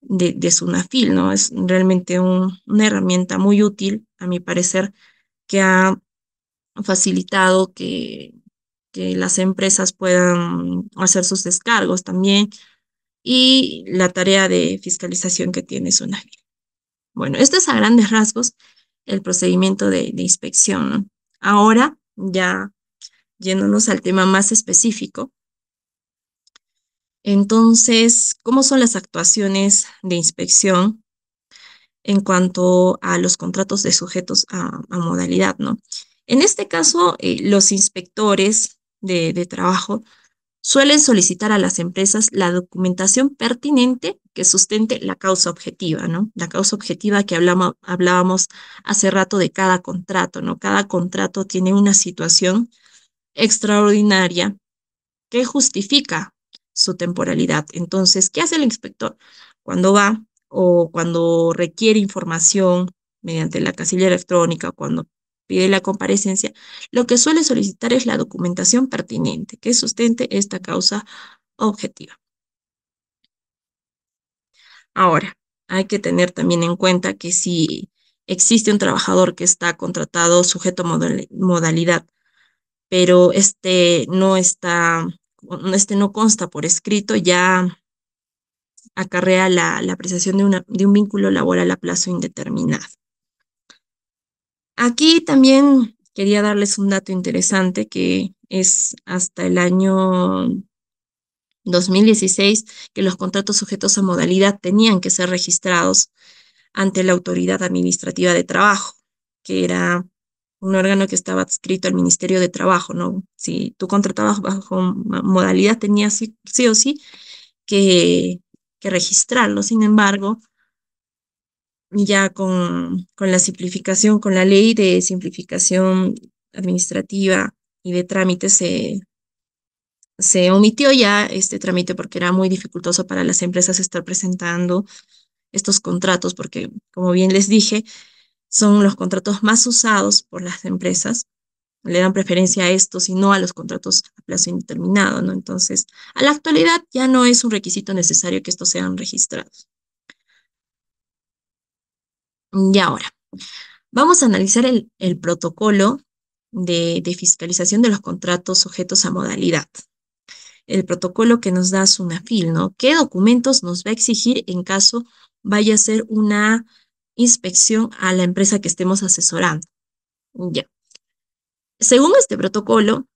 de, Sunafil, ¿no? Es realmente una herramienta muy útil, a mi parecer, que ha facilitado que, que las empresas puedan hacer sus descargos también y la tarea de fiscalización que tiene Sunafil. Bueno, este es a grandes rasgos el procedimiento de, de inspección. ¿no? Ahora ya yéndonos al tema más específico. Entonces, ¿cómo son las actuaciones de inspección en cuanto a los contratos de sujetos a, modalidad? ¿no? En este caso, eh, los inspectores de, trabajo suelen solicitar a las empresas la documentación pertinente que sustente la causa objetiva, ¿no? La causa objetiva que hablábamos hace rato de cada contrato, ¿no? Cada contrato tiene una situación extraordinaria que justifica su temporalidad. Entonces, ¿qué hace el inspector? Cuando va o cuando requiere información mediante la casilla electrónica, cuando pide la comparecencia, lo que suele solicitar es la documentación pertinente que sustente esta causa objetiva. Ahora, hay que tener también en cuenta que si existe un trabajador que está contratado sujeto modalidad pero este no está, este no consta por escrito, ya acarrea la, apreciación de, de un vínculo laboral a plazo indeterminado. Aquí también quería darles un dato interesante que es hasta el año 2016 que los contratos sujetos a modalidad tenían que ser registrados ante la autoridad administrativa de trabajo, que era un órgano que estaba adscrito al Ministerio de Trabajo, ¿no? Si tú contratabas bajo modalidad, tenías sí, o sí que, que, registrarlo. Sin embargo, ya con, con la simplificación, con la ley de simplificación administrativa y de trámites, se, se omitió ya este trámite porque era muy dificultoso para las empresas estar presentando estos contratos, porque como bien les dije, son los contratos más usados por las empresas. Le dan preferencia a estos y no a los contratos a plazo indeterminado, ¿no? Entonces, a la actualidad ya no es un requisito necesario que estos sean registrados. Y ahora, vamos a analizar el, el protocolo de, fiscalización de los contratos sujetos a modalidad. El protocolo que nos da SUNAFIL, ¿no? ¿Qué documentos nos va a exigir en caso vaya a ser una inspección a la empresa que estemos asesorando. Ya. Según este protocolo,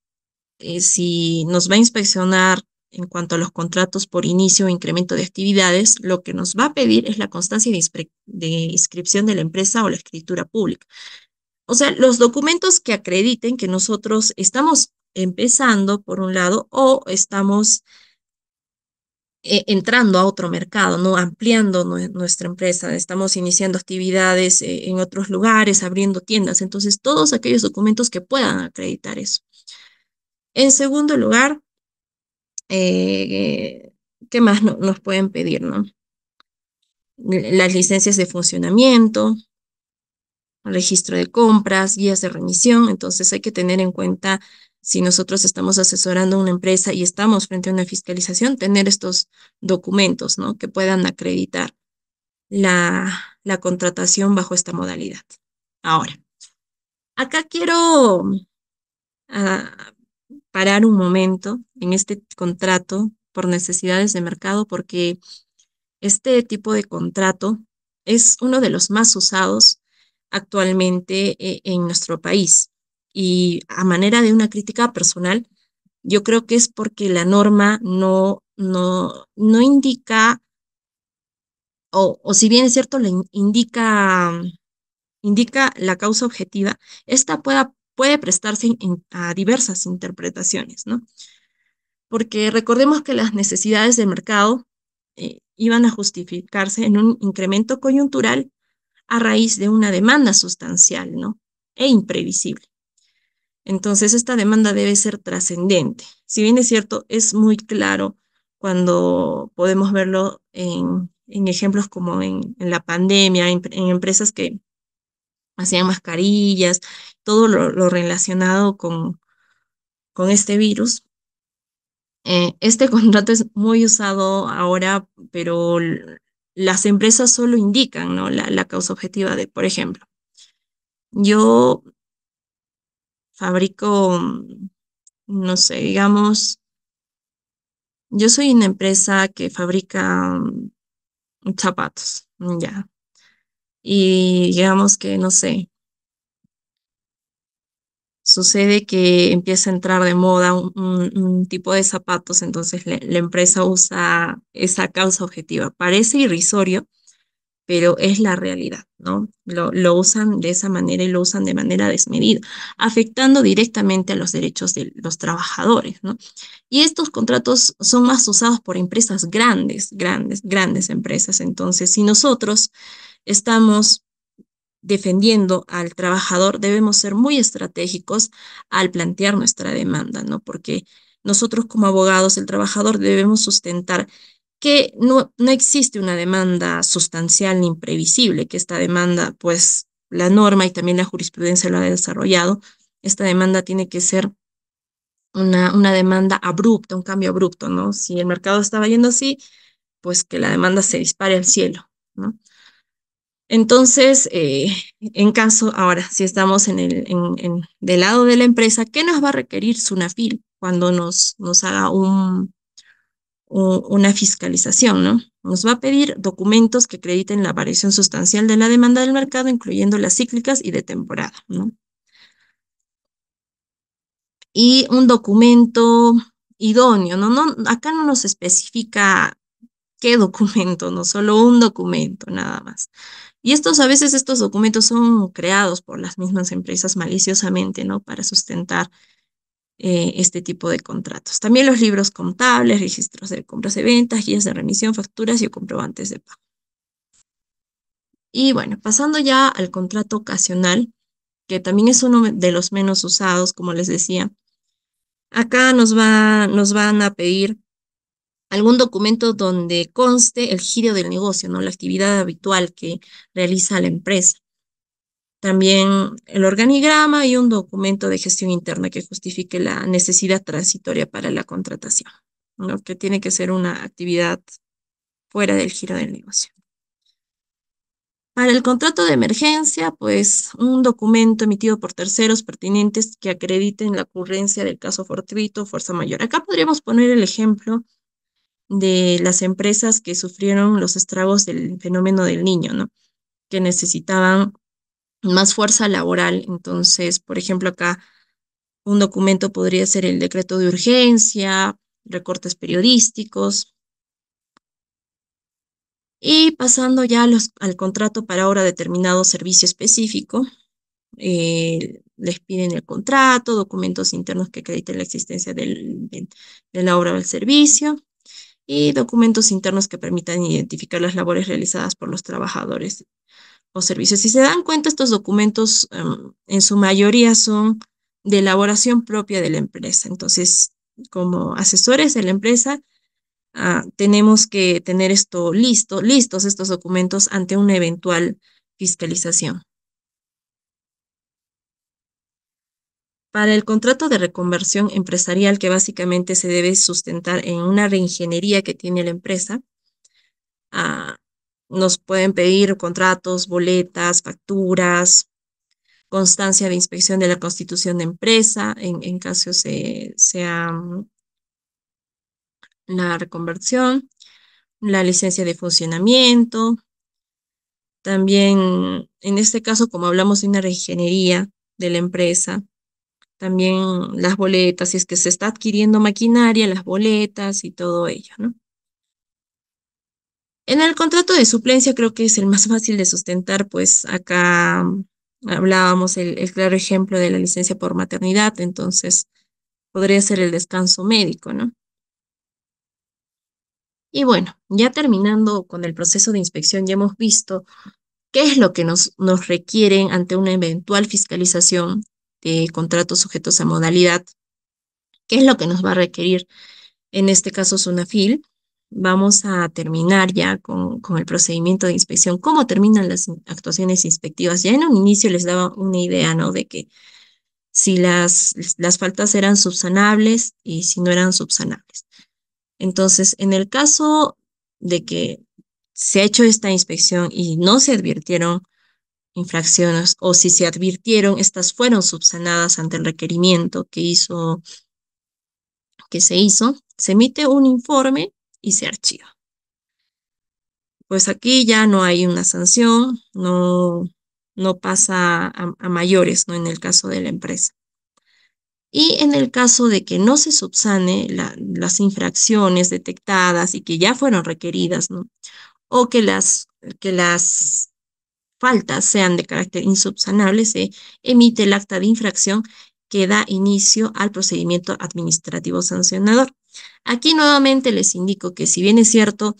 eh, si nos va a inspeccionar en cuanto a los contratos por inicio o incremento de actividades, lo que nos va a pedir es la constancia de, de, inscripción de la empresa o la escritura pública. O sea, los documentos que acrediten que nosotros estamos empezando, por un lado, o estamos eh, entrando a otro mercado, ¿no? ampliando nuestra empresa, estamos iniciando actividades eh, en otros lugares, abriendo tiendas, entonces todos aquellos documentos que puedan acreditar eso. En segundo lugar, eh, ¿qué más nos pueden pedir? No? Las licencias de funcionamiento, registro de compras, guías de remisión, entonces hay que tener en cuenta si nosotros estamos asesorando a una empresa y estamos frente a una fiscalización, tener estos documentos ¿no? que puedan acreditar la, la contratación bajo esta modalidad. Ahora, acá quiero ah, parar un momento en este contrato por necesidades de mercado porque este tipo de contrato es uno de los más usados actualmente eh, en nuestro país. Y a manera de una crítica personal, yo creo que es porque la norma no, no, no indica, o, si bien es cierto, le indica, mm, indica la causa objetiva, esta puede prestarse a diversas interpretaciones, ¿no? Porque recordemos que las necesidades del mercado eh, iban a justificarse en un incremento coyuntural a raíz de una demanda sustancial, ¿no? E imprevisible. Entonces, esta demanda debe ser trascendente. Si bien es cierto, es muy claro cuando podemos verlo en, ejemplos como en, la pandemia, en, empresas que hacían mascarillas, todo lo, relacionado con, con este virus. Eh, este contrato es muy usado ahora, pero las empresas solo indican ¿no? la, la causa objetiva de, por ejemplo, yo fabrico, mm, no sé, digamos, yo soy una empresa que fabrica mm, zapatos, mm, ya. Y digamos que, no sé, sucede que empieza a entrar de moda un, tipo de zapatos, entonces la empresa usa esa causa objetiva. Parece irrisorio, pero es la realidad, ¿no? Lo, usan de esa manera y lo usan de manera desmedida, afectando directamente a los derechos de los trabajadores, ¿no? Y estos contratos son más usados por empresas grandes, grandes, grandes empresas. Entonces, si nosotros estamos defendiendo al trabajador, debemos ser muy estratégicos al plantear nuestra demanda, ¿no? Porque nosotros como abogados, el trabajador, debemos sustentar que no, no existe una demanda sustancial ni imprevisible, que esta demanda, pues la norma y también la jurisprudencia lo ha desarrollado, esta demanda tiene que ser una, una demanda abrupta, un cambio abrupto, ¿no? Si el mercado estaba yendo así, pues que la demanda se dispare al cielo, ¿no? Entonces, eh, en caso, ahora, si estamos en el, del lado de la empresa, ¿qué nos va a requerir SUNAFIL cuando nos, nos haga un, una fiscalización, ¿no? Nos va a pedir documentos que acrediten la variación sustancial de la demanda del mercado, incluyendo las cíclicas y de temporada, ¿no? Y un documento idóneo, ¿no? no acá no nos especifica qué documento, no solo un documento, nada más. Y estos, a veces estos documentos son creados por las mismas empresas maliciosamente, ¿no? Para sustentar eh, este tipo de contratos. También los libros contables, registros de compras y ventas, guías de remisión, facturas y comprobantes de pago. Y bueno, pasando ya al contrato ocasional, que también es uno de los menos usados, como les decía. Acá nos, nos van a pedir algún documento donde conste el giro del negocio, ¿no? la actividad habitual que realiza la empresa. También el organigrama y un documento de gestión interna que justifique la necesidad transitoria para la contratación, ¿no? que tiene que ser una actividad fuera del giro del negocio. Para el contrato de emergencia, pues un documento emitido por terceros pertinentes que acrediten la ocurrencia del caso fortuito o fuerza mayor. Acá podríamos poner el ejemplo de las empresas que sufrieron los estragos del fenómeno del niño, ¿no? Que necesitaban más fuerza laboral. Entonces, por ejemplo, acá un documento podría ser el decreto de urgencia, recortes periodísticos. Y pasando ya al contrato para hora determinado servicio específico, eh, les piden el contrato, documentos internos que acrediten la existencia de, la obra o del servicio y documentos internos que permitan identificar las labores realizadas por los trabajadores o servicios. Si se dan cuenta, estos documentos em, en su mayoría son de elaboración propia de la empresa. Entonces, como asesores de la empresa, ah, tenemos que tener esto listo, listos estos documentos ante una eventual fiscalización. Para el contrato de reconversión empresarial, que básicamente se debe sustentar en una reingeniería que tiene la empresa, ah, nos pueden pedir contratos, boletas, facturas, constancia de inspección de la constitución de empresa, en, caso se, sea mm, la reconversión, la licencia de funcionamiento. También, en este caso, como hablamos de una reingeniería de la empresa, también las boletas, si es que se está adquiriendo maquinaria, las boletas y todo ello, ¿no? En el contrato de suplencia creo que es el más fácil de sustentar, pues acá hablábamos el, claro ejemplo de la licencia por maternidad, entonces podría ser el descanso médico, ¿no? Y bueno, ya terminando con el proceso de inspección, ya hemos visto qué es lo que nos, nos requieren ante una eventual fiscalización de contratos sujetos a modalidad, qué es lo que nos va a requerir, en este caso SUNAFIL, vamos a terminar ya con, el procedimiento de inspección, cómo terminan las actuaciones inspectivas. Ya en un inicio les daba una idea, ¿no? De que si las, las faltas eran subsanables y si no eran subsanables. Entonces, en el caso de que se ha hecho esta inspección y no se advirtieron infracciones o si se advirtieron, estas fueron subsanadas ante el requerimiento que hizo que se hizo, se emite un informe y se archiva. Pues aquí ya no hay una sanción, no, no pasa a, mayores, ¿no? En el caso de la empresa. Y en el caso de que no se subsane las infracciones detectadas y que ya fueron requeridas, ¿no? o que las, que las faltas sean de carácter insubsanable, se emite el acta de infracción que da inicio al procedimiento administrativo sancionador. Aquí nuevamente les indico que si bien es cierto,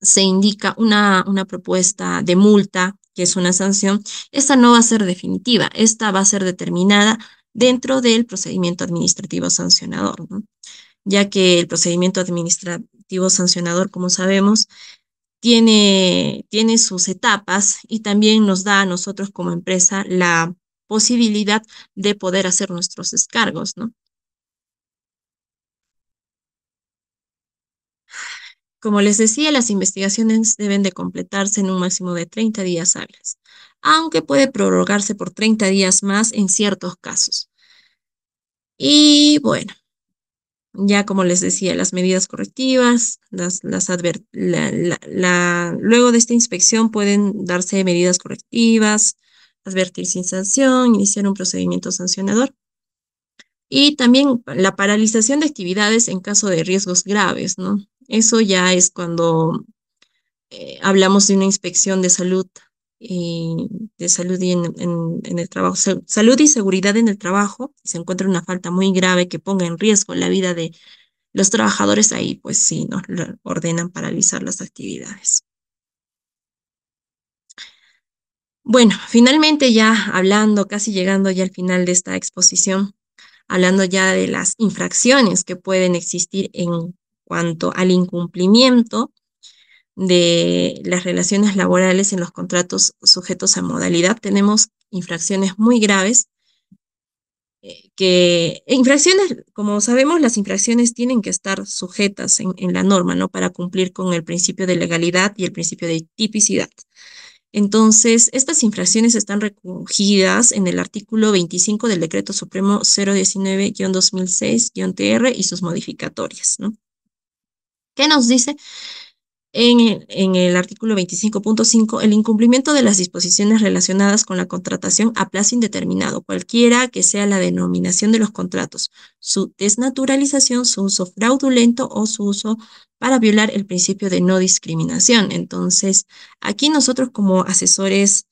se indica una, una propuesta de multa, que es una sanción, esta no va a ser definitiva, esta va a ser determinada dentro del procedimiento administrativo sancionador, ya que el procedimiento administrativo sancionador, como sabemos, tiene, tiene sus etapas y también nos da a nosotros como empresa la posibilidad de poder hacer nuestros descargos, ¿no? Como les decía, las investigaciones deben de completarse en un máximo de 30 días hábiles, aunque puede prorrogarse por 30 días más en ciertos casos. Y bueno, ya como les decía, las medidas correctivas, las, las luego de esta inspección pueden darse medidas correctivas, advertir sin sanción, iniciar un procedimiento sancionador. Y también la paralización de actividades en caso de riesgos graves, ¿no? Eso ya es cuando eh, hablamos de una inspección de salud y eh, de salud y en, el trabajo, salud y seguridad en el trabajo, se encuentra una falta muy grave que ponga en riesgo la vida de los trabajadores, ahí pues sí, nos ordenan paralizar las actividades. Bueno, finalmente ya hablando, casi llegando ya al final de esta exposición, hablando ya de las infracciones que pueden existir en cuanto al incumplimiento de las relaciones laborales en los contratos sujetos a modalidad, tenemos infracciones muy graves eh, que infracciones, como sabemos, las infracciones tienen que estar sujetas en, en, la norma, ¿no? Para cumplir con el principio de legalidad y el principio de tipicidad. Entonces, estas infracciones están recogidas en el artículo 25 del Decreto Supremo 019-2006-TR y sus modificatorias. ¿no? ¿Qué nos dice? en el, artículo 25.5 el incumplimiento de las disposiciones relacionadas con la contratación a plazo indeterminado, cualquiera que sea la denominación de los contratos, su desnaturalización, su uso fraudulento o su uso para violar el principio de no discriminación. Entonces, aquí nosotros como asesores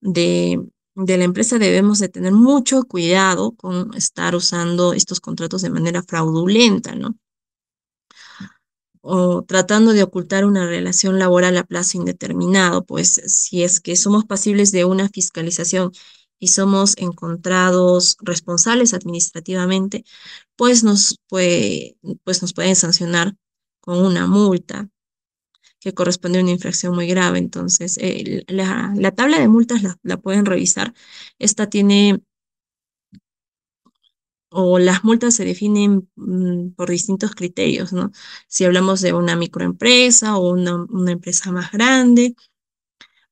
de, de la empresa debemos de tener mucho cuidado con estar usando estos contratos de manera fraudulenta, ¿no? o tratando de ocultar una relación laboral a plazo indeterminado, pues si es que somos pasibles de una fiscalización y somos encontrados responsables administrativamente, pues nos, puede, pues nos pueden sancionar con una multa que corresponde a una infracción muy grave. Entonces, la, tabla de multas la, la pueden revisar. Esta tiene o las multas se definen mm, por distintos criterios, ¿no? Si hablamos de una microempresa o una, empresa más grande,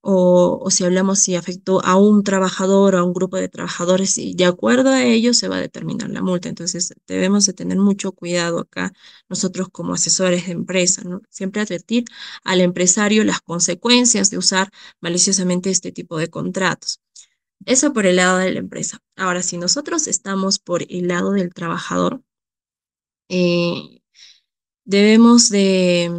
o, si hablamos si afectó a un trabajador o a un grupo de trabajadores, y de acuerdo a ello se va a determinar la multa. Entonces debemos de tener mucho cuidado acá nosotros como asesores de empresa, Siempre advertir al empresario las consecuencias de usar maliciosamente este tipo de contratos. Eso por el lado de la empresa. Ahora, si nosotros estamos por el lado del trabajador, eh, debemos de,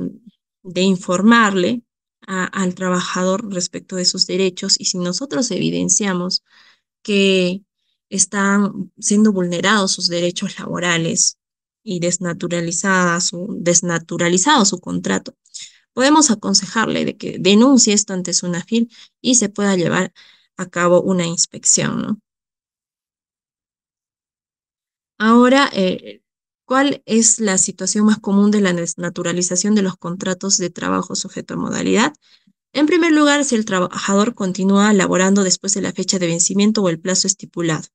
informarle al trabajador respecto de sus derechos y si nosotros evidenciamos que están siendo vulnerados sus derechos laborales y su, desnaturalizado su contrato, podemos aconsejarle de que denuncie esto ante su NAFIL y se pueda llevar a cabo una inspección. ¿no? Ahora, eh, ¿cuál es la situación más común de la desnaturalización de los contratos de trabajo sujeto a modalidad? En primer lugar, si el trabajador continúa laborando después de la fecha de vencimiento o el plazo estipulado,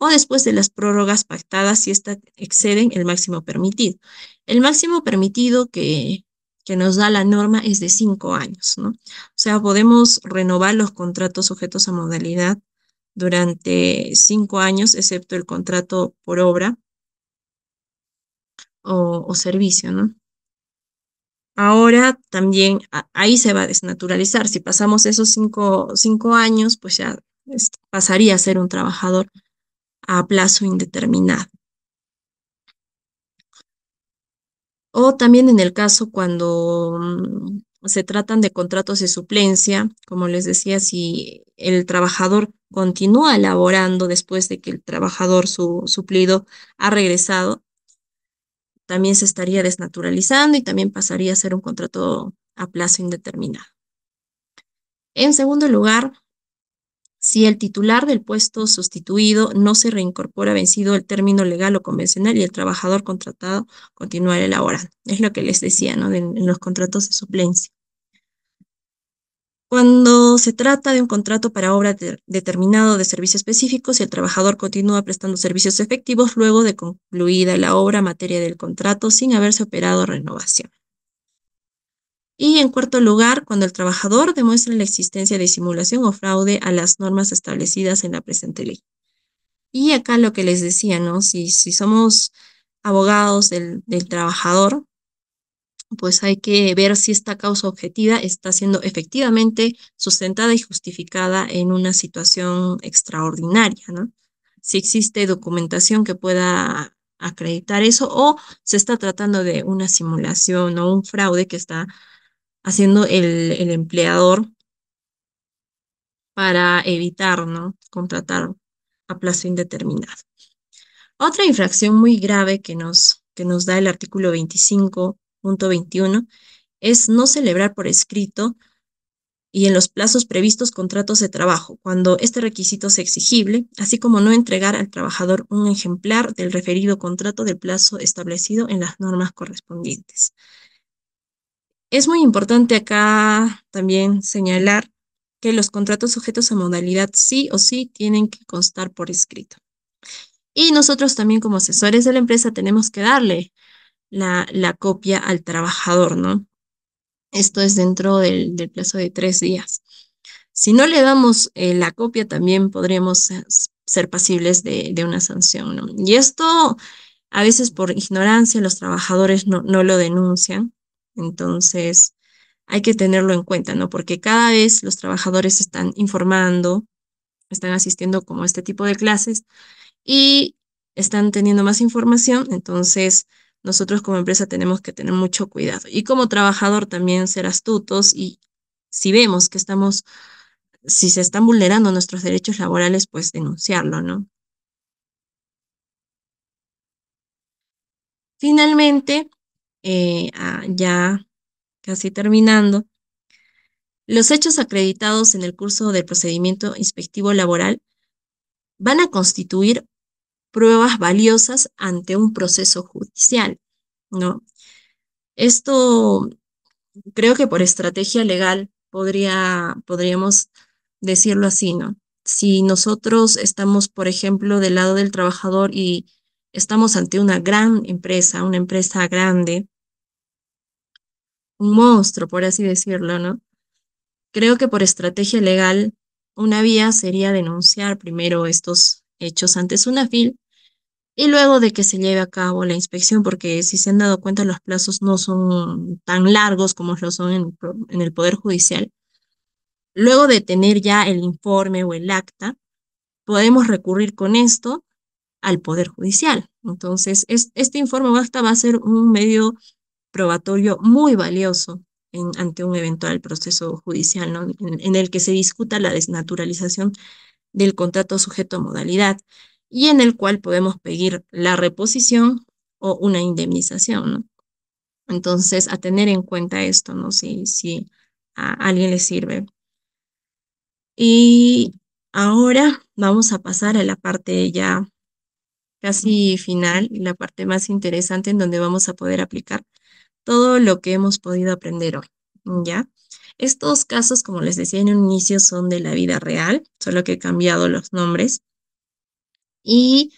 o después de las prórrogas pactadas si éstas exceden el máximo permitido. El máximo permitido que que nos da la norma es de cinco años, ¿no? O sea, podemos renovar los contratos sujetos a modalidad durante cinco años, excepto el contrato por obra o, servicio, ¿no? Ahora también ahí se va a desnaturalizar. Si pasamos esos cinco, años, pues ya este, pasaría a ser un trabajador a plazo indeterminado. O también en el caso cuando mm, se tratan de contratos de suplencia, como les decía, si el trabajador continúa laborando después de que el trabajador su, suplido ha regresado, también se estaría desnaturalizando y también pasaría a ser un contrato a plazo indeterminado. En segundo lugar, si el titular del puesto sustituido no se reincorpora vencido el término legal o convencional y el trabajador contratado continuará elaborando. Es lo que les decía, ¿no? en los contratos de suplencia. Cuando se trata de un contrato para obra determinado de servicio específicos si el trabajador continúa prestando servicios efectivos luego de concluida la obra materia del contrato sin haberse operado renovación. Y en cuarto lugar, cuando el trabajador demuestre la existencia de simulación o fraude a las normas establecidas en la presente ley. Y acá lo que les decía, ¿no? Si, si somos abogados del, trabajador, pues hay que ver si esta causa objetiva está siendo efectivamente sustentada y justificada en una situación extraordinaria, ¿no? Si existe documentación que pueda acreditar eso o se está tratando de una simulación o un fraude que está haciendo el, empleador para evitar ¿no? contratar a plazo indeterminado. Otra infracción muy grave que nos, que nos da el artículo 25.21 es no celebrar por escrito y en los plazos previstos contratos de trabajo, cuando este requisito es exigible, así como no entregar al trabajador un ejemplar del referido contrato del plazo establecido en las normas correspondientes. Es muy importante acá también señalar que los contratos sujetos a modalidad sí o sí tienen que constar por escrito. Y nosotros también como asesores de la empresa tenemos que darle la, la copia al trabajador, ¿no? Esto es dentro del, plazo de tres días. Si no le damos eh, la copia, también podríamos ser pasibles de, una sanción, ¿no? Y esto a veces por ignorancia los trabajadores no, no lo denuncian entonces, hay que tenerlo en cuenta, ¿no? Porque cada vez los trabajadores están informando, están asistiendo como a este tipo de clases y están teniendo más información, entonces nosotros como empresa tenemos que tener mucho cuidado. Y como trabajador también ser astutos y si vemos que estamos, si se están vulnerando nuestros derechos laborales, pues denunciarlo, ¿no? Finalmente, eh, ya casi terminando. Los hechos acreditados en el curso del procedimiento inspectivo laboral van a constituir pruebas valiosas ante un proceso judicial, ¿no? Esto creo que por estrategia legal podría, podríamos decirlo así, ¿no? Si nosotros estamos, por ejemplo, del lado del trabajador y Estamos ante una gran empresa, una empresa grande, un monstruo, por así decirlo, ¿no? Creo que por estrategia legal, una vía sería denunciar primero estos hechos ante SUNAFIL y luego de que se lleve a cabo la inspección, porque si se han dado cuenta, los plazos no son tan largos como lo son en el Poder Judicial. Luego de tener ya el informe o el acta, podemos recurrir con esto al Poder Judicial. Entonces, este informe basta va a ser un medio probatorio muy valioso en, ante un eventual proceso judicial, ¿no? en, el que se discuta la desnaturalización del contrato sujeto a modalidad y en el cual podemos pedir la reposición o una indemnización. ¿no? Entonces, a tener en cuenta esto, ¿no? si a alguien le sirve. Y ahora vamos a pasar a la parte ya casi final la parte más interesante en donde vamos a poder aplicar todo lo que hemos podido aprender hoy, ¿ya? Estos casos, como les decía en un inicio, son de la vida real, solo que he cambiado los nombres. Y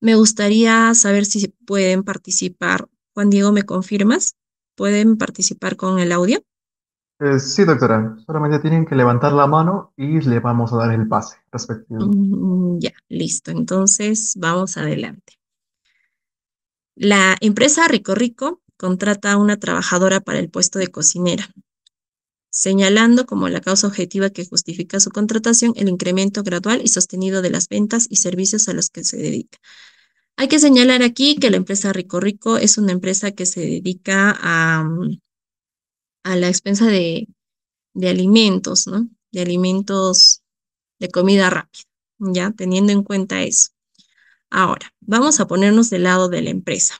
me gustaría saber si pueden participar. Juan Diego, ¿me confirmas? ¿Pueden participar con el audio? Eh, sí, doctora, solamente tienen que levantar la mano y le vamos a dar el pase respectivamente. Mm, ya, listo. Entonces, vamos adelante. La empresa Rico Rico contrata a una trabajadora para el puesto de cocinera, señalando como la causa objetiva que justifica su contratación el incremento gradual y sostenido de las ventas y servicios a los que se dedica. Hay que señalar aquí que la empresa Rico Rico es una empresa que se dedica a mm, a la expensa de, de alimentos, ¿no? De alimentos de comida rápida, ¿ya? Teniendo en cuenta eso. Ahora, vamos a ponernos del lado de la empresa.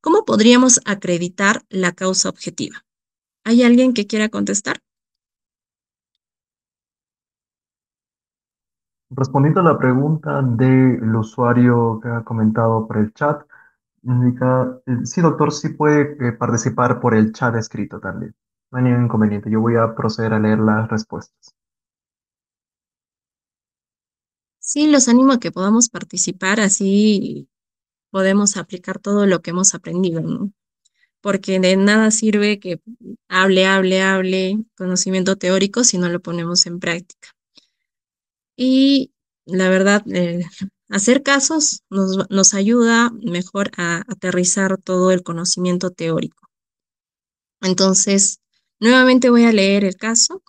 ¿Cómo podríamos acreditar la causa objetiva? ¿Hay alguien que quiera contestar? Respondiendo a la pregunta del usuario que ha comentado por el chat, eh, sí, doctor, sí puede eh, participar por el chat escrito también. No hay ningún inconveniente. Yo voy a proceder a leer las respuestas. Sí, los animo a que podamos participar, así podemos aplicar todo lo que hemos aprendido, Porque de nada sirve que hable, hable, hable conocimiento teórico si no lo ponemos en práctica. Y la verdad, eh, Hacer casos nos, ayuda mejor a aterrizar todo el conocimiento teórico. Entonces, nuevamente voy a leer el caso.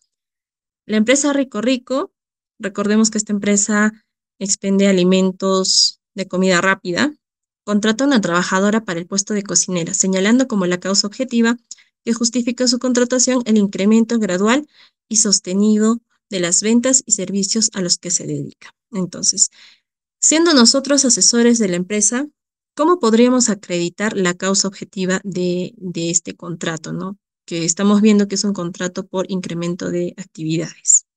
La empresa Rico Rico, recordemos que esta empresa expende alimentos de comida rápida, contrata a una trabajadora para el puesto de cocinera, señalando como la causa objetiva que justifica su contratación el incremento gradual y sostenido de las ventas y servicios a los que se dedica. Entonces, Siendo nosotros asesores de la empresa, ¿cómo podríamos acreditar la causa objetiva de, este contrato, ¿no? que estamos viendo que es un contrato por incremento de actividades?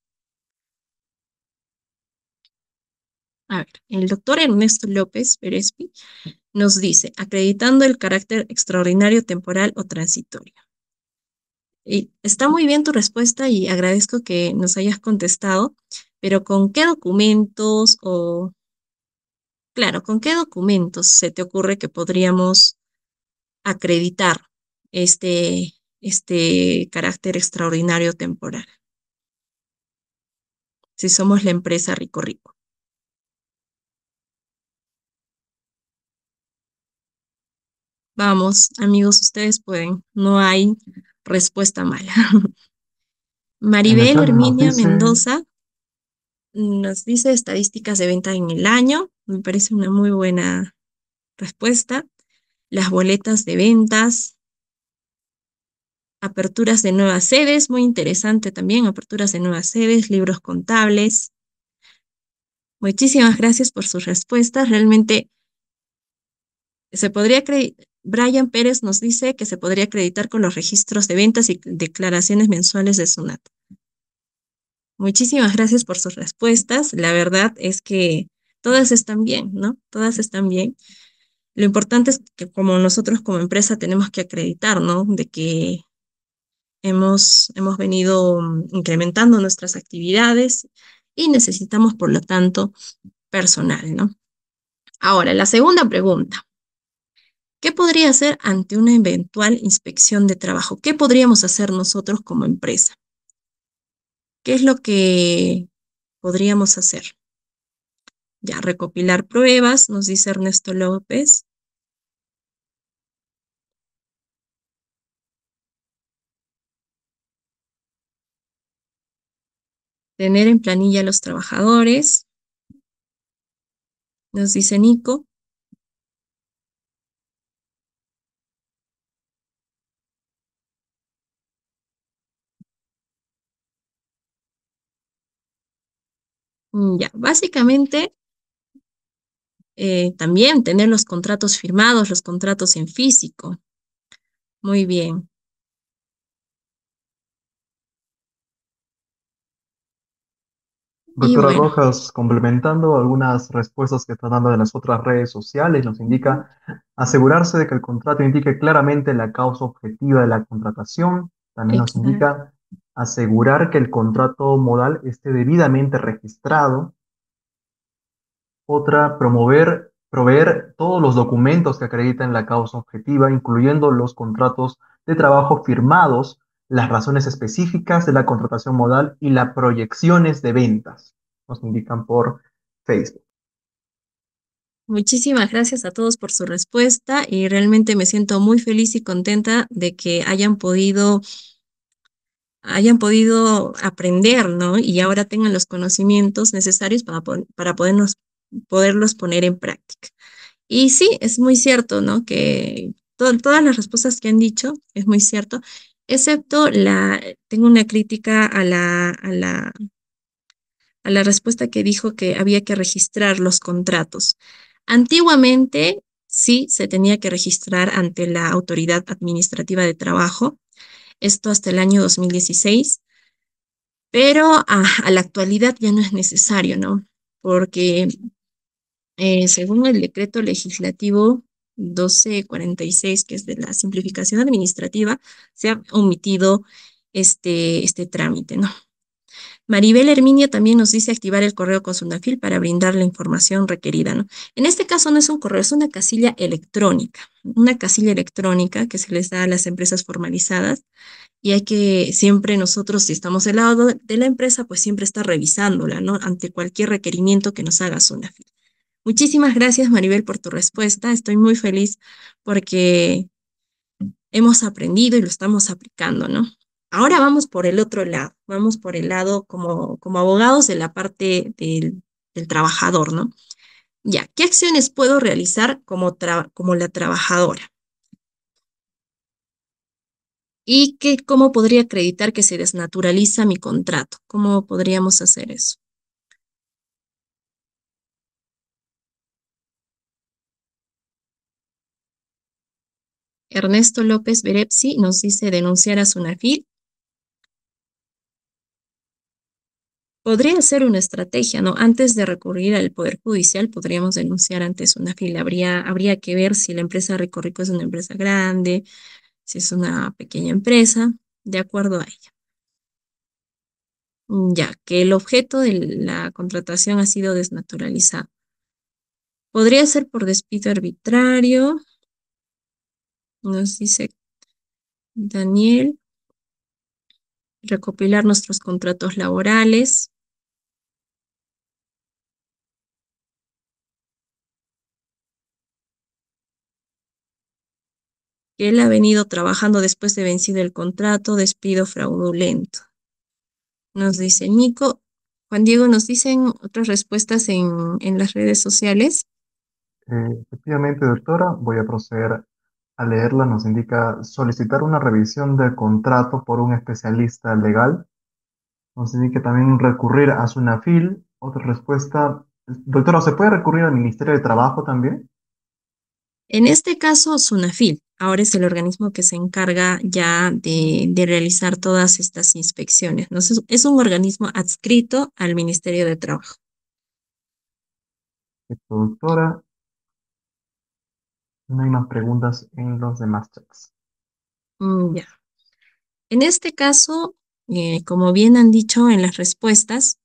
A ver, el doctor Ernesto López Berespi nos dice, acreditando el carácter extraordinario, temporal o transitorio. está muy bien tu respuesta y agradezco que nos hayas contestado, pero ¿con qué documentos o Claro, ¿con qué documentos se te ocurre que podríamos acreditar este, este carácter extraordinario temporal? Si somos la empresa Rico Rico. Vamos, amigos, ustedes pueden. No hay respuesta mala. Maribel Herminia Mendoza nos dice estadísticas de venta en el año. Me parece una muy buena respuesta. Las boletas de ventas, aperturas de nuevas sedes, muy interesante también, aperturas de nuevas sedes, libros contables. Muchísimas gracias por sus respuestas. Realmente se podría Brian Pérez nos dice que se podría acreditar con los registros de ventas y declaraciones mensuales de SUNAT. Muchísimas gracias por sus respuestas. La verdad es que todas están bien, ¿no? Todas están bien. Lo importante es que como nosotros como empresa tenemos que acreditar, ¿no? De que hemos, hemos venido mm, incrementando nuestras actividades y necesitamos, por lo tanto, personal, ¿no? Ahora, la segunda pregunta. ¿Qué podría hacer ante una eventual inspección de trabajo? ¿Qué podríamos hacer nosotros como empresa? ¿Qué es lo que podríamos hacer? Ya, recopilar pruebas, nos dice Ernesto López. Tener en planilla los trabajadores, nos dice Nico. Mm, ya, básicamente eh, también tener los contratos firmados, los contratos en físico. Muy bien. Doctora Rojas, complementando algunas respuestas que está dando de las otras redes sociales, nos indica asegurarse de que el contrato indique claramente la causa objetiva de la contratación. También nos indica asegurar que el contrato modal esté debidamente registrado. Otra, promover, proveer todos los documentos que acrediten la causa objetiva, incluyendo los contratos de trabajo firmados, las razones específicas de la contratación modal y las proyecciones de ventas. Nos indican por Facebook. Muchísimas gracias a todos por su respuesta y realmente me siento muy feliz y contenta de que hayan podido hayan podido aprender, ¿no? Y ahora tengan los conocimientos necesarios para, para podernos poderlos poner en práctica. Y sí, es muy cierto, ¿no? Que todas las respuestas que han dicho, es muy cierto, excepto la, tengo una crítica a la, a la, a la respuesta que dijo que había que registrar los contratos. Antiguamente, sí, se tenía que registrar ante la Autoridad Administrativa de Trabajo, esto hasta el año 2016, pero ah, a la actualidad ya no es necesario, ¿no? Porque eh, según el decreto legislativo 1246, que es de la simplificación administrativa, se ha omitido este, este trámite, ¿no? Maribel Herminia también nos dice activar el correo con Sunafil para brindar la información requerida, ¿no? En este caso no es un correo, es una casilla electrónica, una casilla electrónica que se les da a las empresas formalizadas y hay que siempre nosotros, si estamos del lado de la empresa, pues siempre está revisándola, ¿no? Ante cualquier requerimiento que nos haga Sunafil. Muchísimas gracias, Maribel, por tu respuesta. Estoy muy feliz porque hemos aprendido y lo estamos aplicando, ¿no? Ahora vamos por el otro lado, vamos por el lado como, como abogados de la parte del, trabajador, ¿no? Ya, ¿qué acciones puedo realizar como, como la trabajadora? ¿Y qué, cómo podría acreditar que se desnaturaliza mi contrato? ¿Cómo podríamos hacer eso? Ernesto López Berepsi nos dice denunciar a Sunafil. Podría ser una estrategia, ¿no? Antes de recurrir al Poder Judicial, podríamos denunciar antes Sunafil. Habría, habría que ver si la empresa Recorrico es una empresa grande, si es una pequeña empresa, de acuerdo a ella mm, ya que el objeto de la contratación ha sido desnaturalizado. Podría ser por despido arbitrario, nos dice Daniel, recopilar nuestros contratos laborales. Él ha venido trabajando después de vencido el contrato, despido fraudulento. Nos dice Nico. Juan Diego, ¿nos dicen otras respuestas en, en las redes sociales? Eh, efectivamente, doctora, voy a proceder al leerla nos indica solicitar una revisión del contrato por un especialista legal. Nos indica también recurrir a SUNAFIL. Otra respuesta. Doctora, ¿se puede recurrir al Ministerio de Trabajo también? En este caso, SUNAFIL. Ahora es el organismo que se encarga ya de, realizar todas estas inspecciones. Es un organismo adscrito al Ministerio de Trabajo. Doctora, no hay más preguntas en los demás chats. Mm, ya. En este caso, eh, como bien han dicho en las respuestas,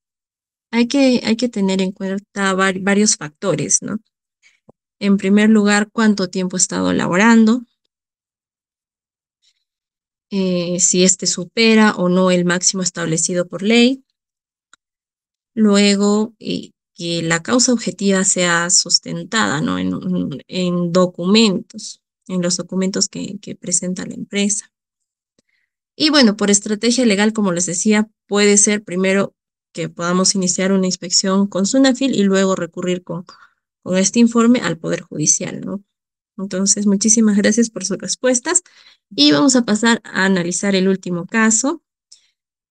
hay que, hay que tener en cuenta varios factores, ¿no? En primer lugar, cuánto tiempo he estado elaborando, eh, si este supera o no el máximo establecido por ley. Luego, eh, la causa objetiva sea sustentada ¿no? en, en, documentos, en los documentos que, que presenta la empresa. Y bueno, por estrategia legal, como les decía, puede ser primero que podamos iniciar una inspección con SUNAFIL y luego recurrir con, con este informe al Poder Judicial, ¿no? Entonces, muchísimas gracias por sus respuestas y vamos a pasar a analizar el último caso,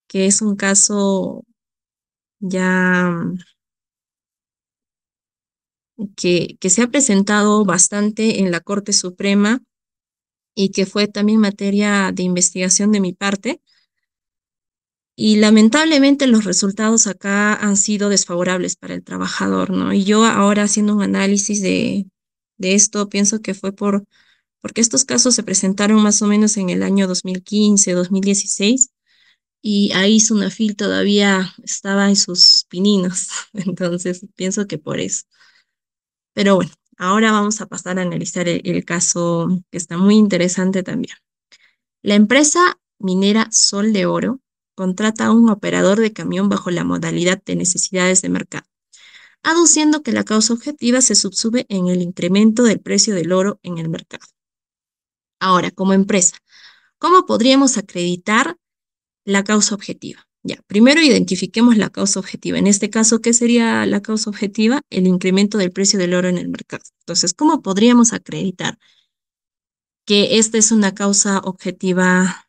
que es un caso ya que, que se ha presentado bastante en la Corte Suprema y que fue también materia de investigación de mi parte. Y lamentablemente los resultados acá han sido desfavorables para el trabajador, ¿no? Y yo ahora haciendo un análisis de, de esto, pienso que fue por, porque estos casos se presentaron más o menos en el año 2015, 2016, y ahí Sunafil todavía estaba en sus pininos, entonces pienso que por eso. Pero bueno, ahora vamos a pasar a analizar el, caso que está muy interesante también. La empresa minera Sol de Oro contrata a un operador de camión bajo la modalidad de necesidades de mercado, aduciendo que la causa objetiva se subsume en el incremento del precio del oro en el mercado. Ahora, como empresa, ¿cómo podríamos acreditar la causa objetiva? Ya, primero identifiquemos la causa objetiva. En este caso, ¿qué sería la causa objetiva? El incremento del precio del oro en el mercado. Entonces, ¿cómo podríamos acreditar que esta es una causa objetiva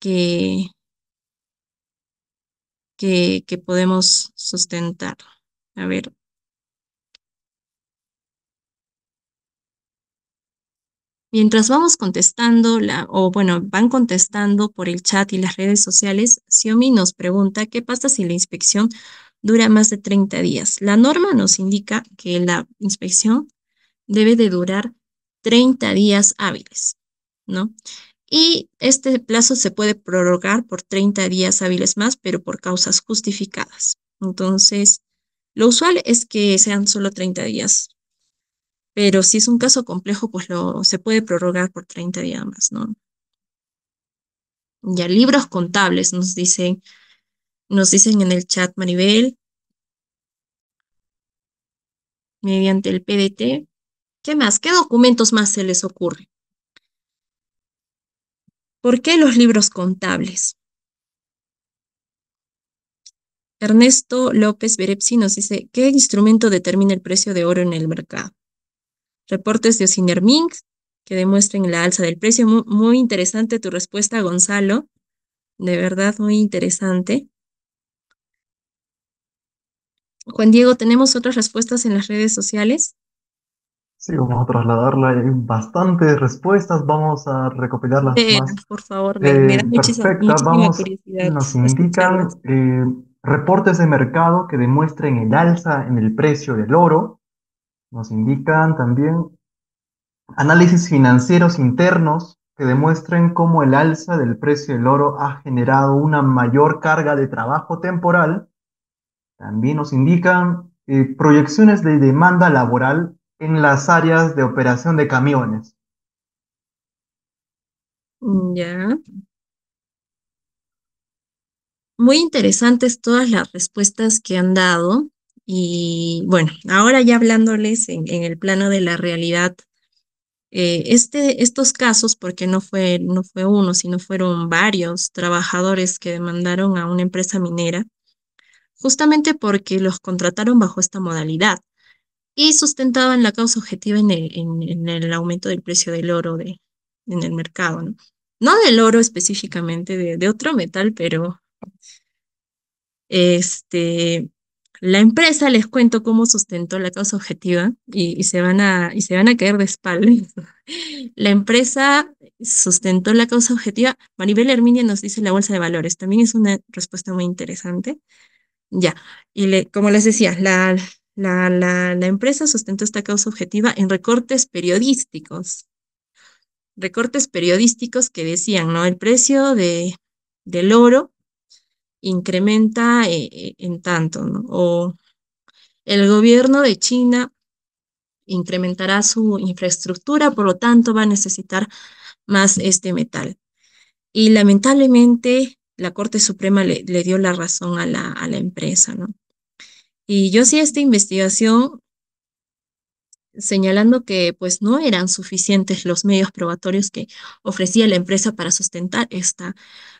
que, que, que podemos sustentar? A ver, Mientras vamos contestando, o bueno, van contestando por el chat y las redes sociales, Xiomi nos pregunta qué pasa si la inspección dura más de 30 días. La norma nos indica que la inspección debe de durar 30 días hábiles, ¿no? Y este plazo se puede prorrogar por 30 días hábiles más, pero por causas justificadas. Entonces, lo usual es que sean solo 30 días pero si es un caso complejo, pues lo, se puede prorrogar por 30 días más, ¿no? Ya, libros contables, nos dicen, nos dicen en el chat Maribel, mediante el PDT. ¿Qué más? ¿Qué documentos más se les ocurre? ¿Por qué los libros contables? Ernesto López Berepsi nos dice, ¿qué instrumento determina el precio de oro en el mercado? reportes de Ocinerming que demuestren la alza del precio. Muy, interesante tu respuesta, Gonzalo. De verdad, muy interesante. Juan Diego, ¿tenemos otras respuestas en las redes sociales? Sí, vamos a trasladarla. Hay bastantes respuestas. Vamos a recopilarlas. Eh, Por favor, me, eh, da muchísima, Nos indican eh, reportes de mercado que demuestren el alza en el precio del oro, nos indican también análisis financieros internos que demuestren cómo el alza del precio del oro ha generado una mayor carga de trabajo temporal. También nos indican eh, proyecciones de demanda laboral en las áreas de operación de camiones. Ya. Muy interesantes todas las respuestas que han dado. Y bueno, ahora ya hablándoles en, el plano de la realidad, eh, este, estos casos, porque no fue, no fue uno, sino fueron varios trabajadores que demandaron a una empresa minera, justamente porque los contrataron bajo esta modalidad y sustentaban la causa objetiva en el, el aumento del precio del oro de, en el mercado, ¿no? No del oro específicamente, de, de otro metal, pero este, la empresa, les cuento cómo sustentó la causa objetiva y, se, van a, y se van a caer de espaldas. La empresa sustentó la causa objetiva. Maribel Herminia nos dice la bolsa de valores. También es una respuesta muy interesante. Ya, y le, como les decía, la, la, la, empresa sustentó esta causa objetiva en recortes periodísticos. Recortes periodísticos que decían, ¿no? El precio de, del oro incrementa eh, eh, en tanto, ¿no? O el gobierno de China incrementará su infraestructura, por lo tanto va a necesitar más este metal. Y lamentablemente la Corte Suprema le, dio la razón a la, a la empresa, ¿no? Y yo sí, esta investigación señalando que pues no eran suficientes los medios probatorios que ofrecía la empresa para sustentar esta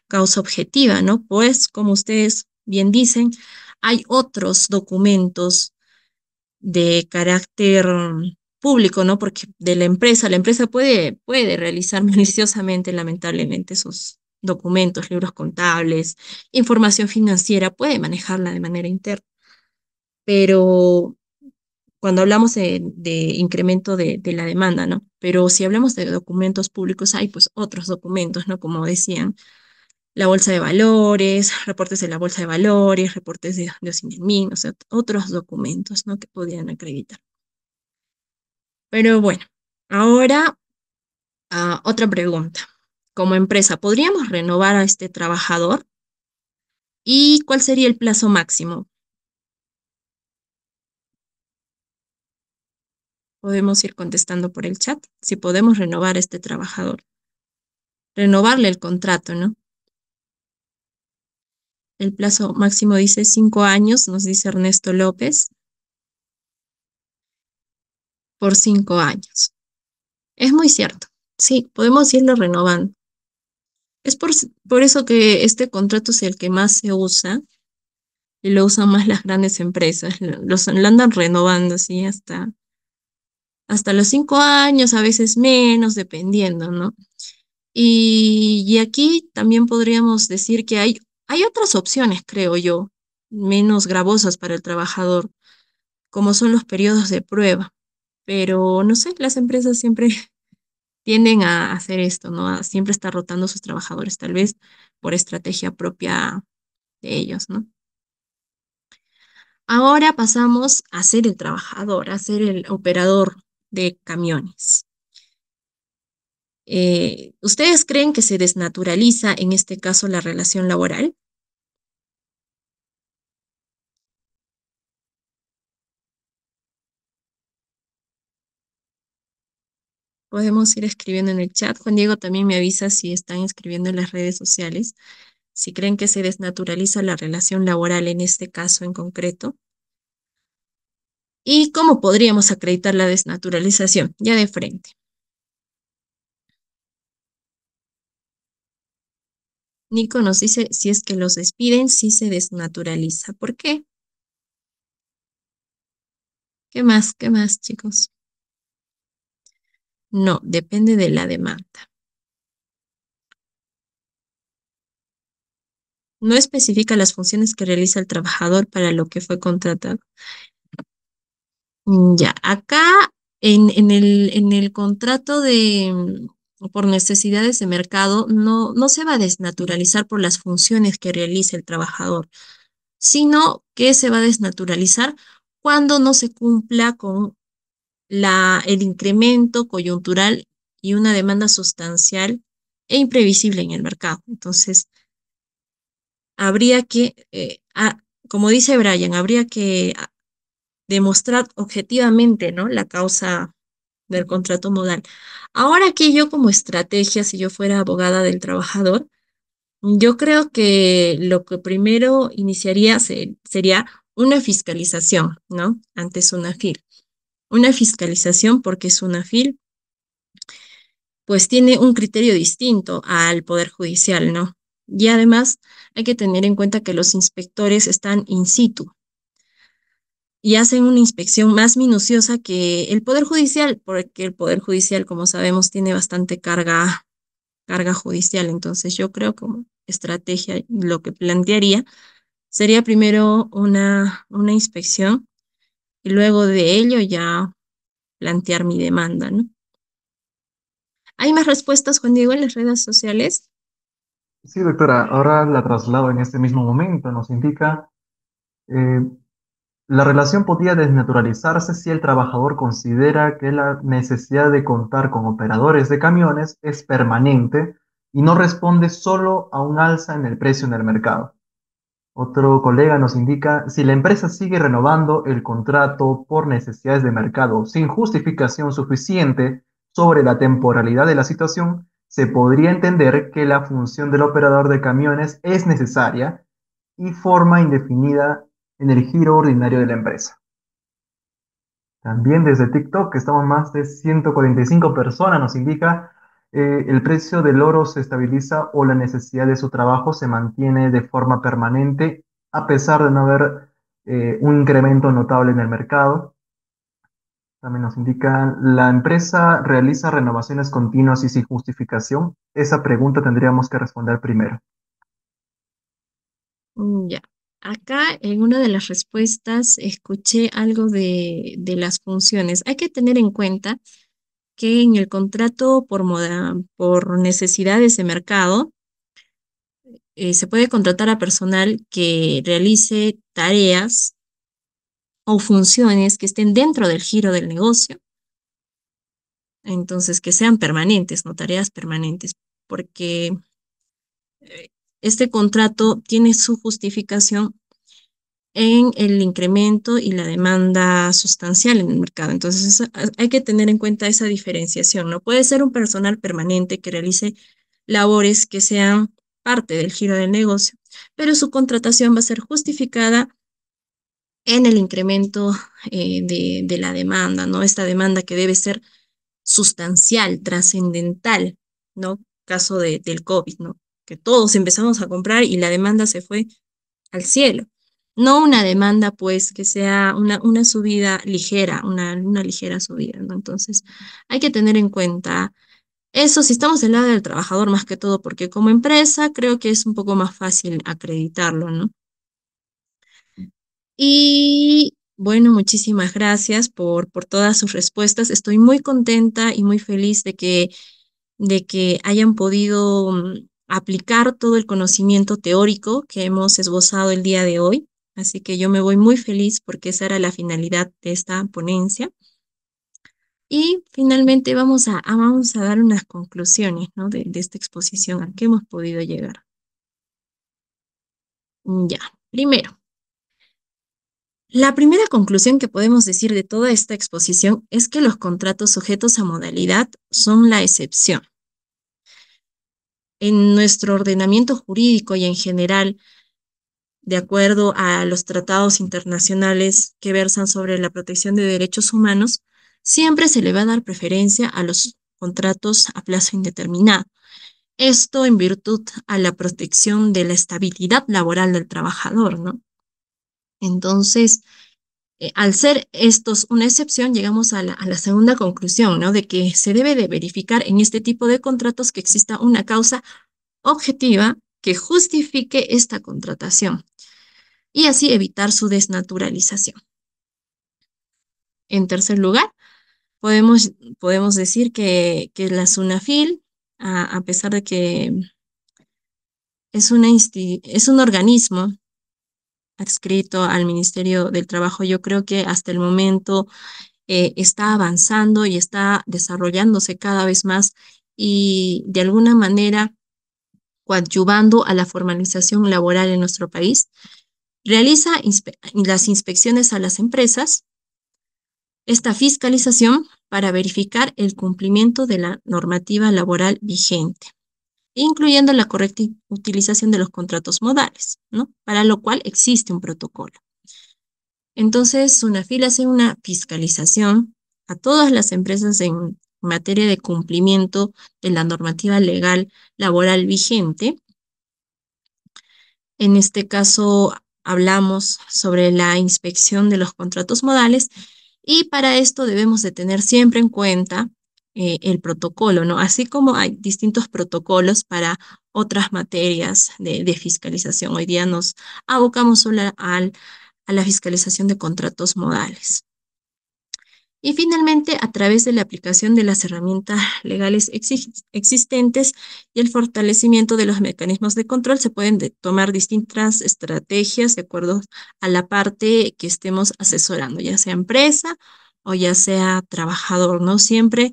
causa objetiva, ¿no? Pues como ustedes bien dicen, hay otros documentos de carácter público, ¿no? Porque de la empresa, la empresa puede, puede realizar maliciosamente, lamentablemente, esos documentos, libros contables, información financiera, puede manejarla de manera interna. Pero cuando hablamos de, incremento de, la demanda, ¿no? Pero si hablamos de documentos públicos, hay pues otros documentos, ¿no? Como decían, la bolsa de valores, reportes de la bolsa de valores, reportes de, de o sea, otros documentos, ¿no? Que podían acreditar. Pero bueno, ahora ah, otra pregunta. Como empresa, ¿podríamos renovar a este trabajador? ¿Y cuál sería el plazo máximo? podemos ir contestando por el chat si podemos renovar a este trabajador. Renovarle el contrato, ¿no? El plazo máximo dice cinco años, nos dice Ernesto López, por cinco años. Es muy cierto, sí, podemos irlo renovando. Es por, eso que este contrato es el que más se usa y lo usan más las grandes empresas, lo, andan renovando sí hasta hasta los cinco años, a veces menos, dependiendo, ¿no? Y, aquí también podríamos decir que hay, hay otras opciones, creo yo, menos gravosas para el trabajador, como son los periodos de prueba. Pero no sé, las empresas siempre tienden a hacer esto, ¿no? siempre estar rotando a sus trabajadores, tal vez por estrategia propia de ellos, ¿no? Ahora pasamos a ser el trabajador, a ser el operador de camiones. Eh, ¿Ustedes creen que se desnaturaliza en este caso la relación laboral? Podemos ir escribiendo en el chat. Juan Diego también me avisa si están escribiendo en las redes sociales, si creen que se desnaturaliza la relación laboral en este caso en concreto y cómo podríamos acreditar la desnaturalización, ya de frente. Nico nos dice, si es que los despiden, si se desnaturaliza. ¿Por qué? ¿Qué más? ¿Qué más, chicos? No, depende de la demanda. No especifica las funciones que realiza el trabajador para lo que fue contratado. Mm, ya, acá en, en, el, en el contrato de mm, por necesidades de mercado no, no se va a desnaturalizar por las funciones que realiza el trabajador, sino que se va a desnaturalizar cuando no se cumpla con la, el incremento coyuntural y una demanda sustancial e imprevisible en el mercado. Entonces, habría que, eh, ah, como dice Brian, habría que ah, demostrar objetivamente ¿no? la causa del contrato modal. Ahora que yo como estrategia, si yo fuera abogada del trabajador, yo creo que lo que primero iniciaría sería una fiscalización, ¿no? Ante Sunafil. Una fiscalización porque fil, pues tiene un criterio distinto al Poder Judicial, ¿no? Y además hay que tener en cuenta que los inspectores están in situ, y hacen una inspección más minuciosa que el Poder Judicial, porque el Poder Judicial, como sabemos, tiene bastante carga, carga judicial. Entonces yo creo como estrategia lo que plantearía sería primero una, una inspección y luego de ello ya plantear mi demanda, ¿no? ¿Hay más respuestas, Juan Diego, en las redes sociales? Sí, doctora, ahora la traslado en este mismo momento. Nos indica eh, la relación podría desnaturalizarse si el trabajador considera que la necesidad de contar con operadores de camiones es permanente y no responde solo a un alza en el precio en el mercado. Otro colega nos indica, si la empresa sigue renovando el contrato por necesidades de mercado sin justificación suficiente sobre la temporalidad de la situación, se podría entender que la función del operador de camiones es necesaria y forma indefinida en el giro ordinario de la empresa. También desde TikTok, que estamos más de 145 personas, nos indica eh, el precio del oro se estabiliza o la necesidad de su trabajo se mantiene de forma permanente, a pesar de no haber eh, un incremento notable en el mercado. También nos indican, ¿la empresa realiza renovaciones continuas y sin justificación? Esa pregunta tendríamos que responder primero. Mm, ya. Acá en una de las respuestas escuché algo de, las funciones. Hay que tener en cuenta que en el contrato por, moda, por necesidades de mercado eh, se puede contratar a personal que realice tareas o funciones que estén dentro del giro del negocio. Entonces, que sean permanentes, no tareas permanentes, porque eh, este contrato tiene su justificación en el incremento y la demanda sustancial en el mercado. Entonces, hay que tener en cuenta esa diferenciación. No puede ser un personal permanente que realice labores que sean parte del giro del negocio, pero su contratación va a ser justificada en el incremento eh, de, la demanda, ¿no? Esta demanda que debe ser sustancial, trascendental, ¿no? Caso del COVID, ¿no? que todos empezamos a comprar y la demanda se fue al cielo. No una demanda, pues, que sea una, una subida ligera, una, una ligera subida, ¿no? Entonces, hay que tener en cuenta eso si estamos del lado del trabajador más que todo, porque como empresa creo que es un poco más fácil acreditarlo, ¿no? Y bueno, muchísimas gracias por, por todas sus respuestas. Estoy muy contenta y muy feliz de que, de que hayan podido mm, aplicar todo el conocimiento teórico que hemos esbozado el día de hoy. Así que yo me voy muy feliz porque esa era la finalidad de esta ponencia. Y finalmente vamos a, ah, vamos a dar unas conclusiones de, de esta exposición a que hemos podido llegar. Ya, primero, la primera conclusión que podemos decir de toda esta exposición es que los contratos sujetos a modalidad son la excepción en nuestro ordenamiento jurídico y en general, de acuerdo a los tratados internacionales que versan sobre la protección de derechos humanos, siempre se le va a dar preferencia a los contratos a plazo indeterminado. Esto en virtud a la protección de la estabilidad laboral del trabajador, ¿no? Entonces, eh, al ser estos una excepción, llegamos a la, segunda conclusión, ¿no? De que se debe de verificar en este tipo de contratos que exista una causa objetiva que justifique esta contratación y así evitar su desnaturalización. En tercer lugar, podemos, podemos decir que, que la SUNAFIL, a, a pesar de que es, una es un organismo adscrito al Ministerio del Trabajo, yo creo que hasta el momento eh, está avanzando y está desarrollándose cada vez más y de alguna manera coadyuvando a la formalización laboral en nuestro país. Realiza las inspecciones a las empresas, esta fiscalización para verificar el cumplimiento de la normativa laboral vigente incluyendo la correcta utilización de los contratos modales, ¿no? Para lo cual existe un protocolo. Entonces, una fila hace una fiscalización a todas las empresas en materia de cumplimiento de la normativa legal laboral vigente. En este caso, hablamos sobre la inspección de los contratos modales y para esto debemos de tener siempre en cuenta eh, el protocolo, ¿no? Así como hay distintos protocolos para otras materias de, fiscalización. Hoy día nos abocamos solo al, a la fiscalización de contratos modales. Y finalmente, a través de la aplicación de las herramientas legales existentes y el fortalecimiento de los mecanismos de control, se pueden tomar distintas estrategias de acuerdo a la parte que estemos asesorando, ya sea empresa o ya sea trabajador, ¿no? Siempre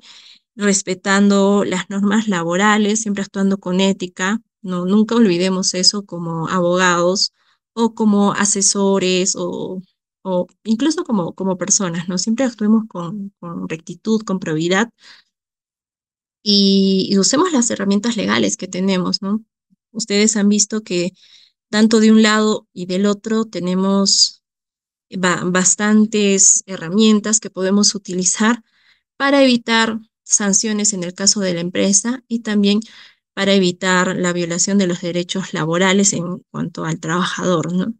respetando las normas laborales, siempre actuando con ética. No, nunca olvidemos eso como abogados o como asesores o, o incluso como, como personas, ¿no? Siempre actuemos con, con rectitud, con probidad y, usemos las herramientas legales que tenemos, ¿no? Ustedes han visto que tanto de un lado y del otro tenemos bastantes herramientas que podemos utilizar para evitar sanciones en el caso de la empresa y también para evitar la violación de los derechos laborales en cuanto al trabajador, ¿no?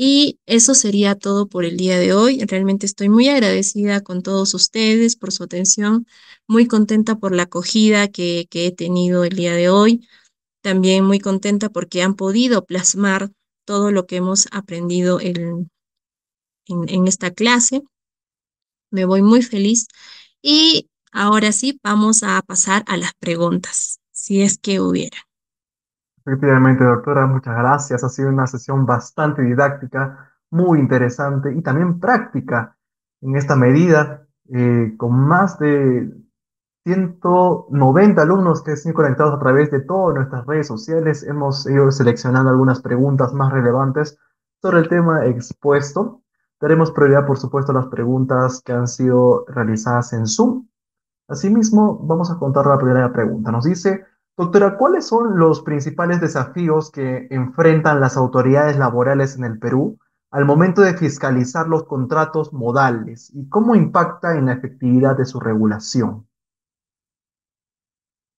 Y eso sería todo por el día de hoy. Realmente estoy muy agradecida con todos ustedes por su atención, muy contenta por la acogida que, que he tenido el día de hoy, también muy contenta porque han podido plasmar todo lo que hemos aprendido en, en esta clase. Me voy muy feliz y ahora sí, vamos a pasar a las preguntas, si es que hubiera. Efectivamente, doctora, muchas gracias. Ha sido una sesión bastante didáctica, muy interesante y también práctica en esta medida, eh, con más de 190 alumnos que están conectados a través de todas nuestras redes sociales. Hemos ido seleccionando algunas preguntas más relevantes sobre el tema expuesto Daremos prioridad, por supuesto, a las preguntas que han sido realizadas en Zoom. Asimismo, vamos a contar la primera pregunta. Nos dice, doctora, ¿cuáles son los principales desafíos que enfrentan las autoridades laborales en el Perú al momento de fiscalizar los contratos modales y cómo impacta en la efectividad de su regulación?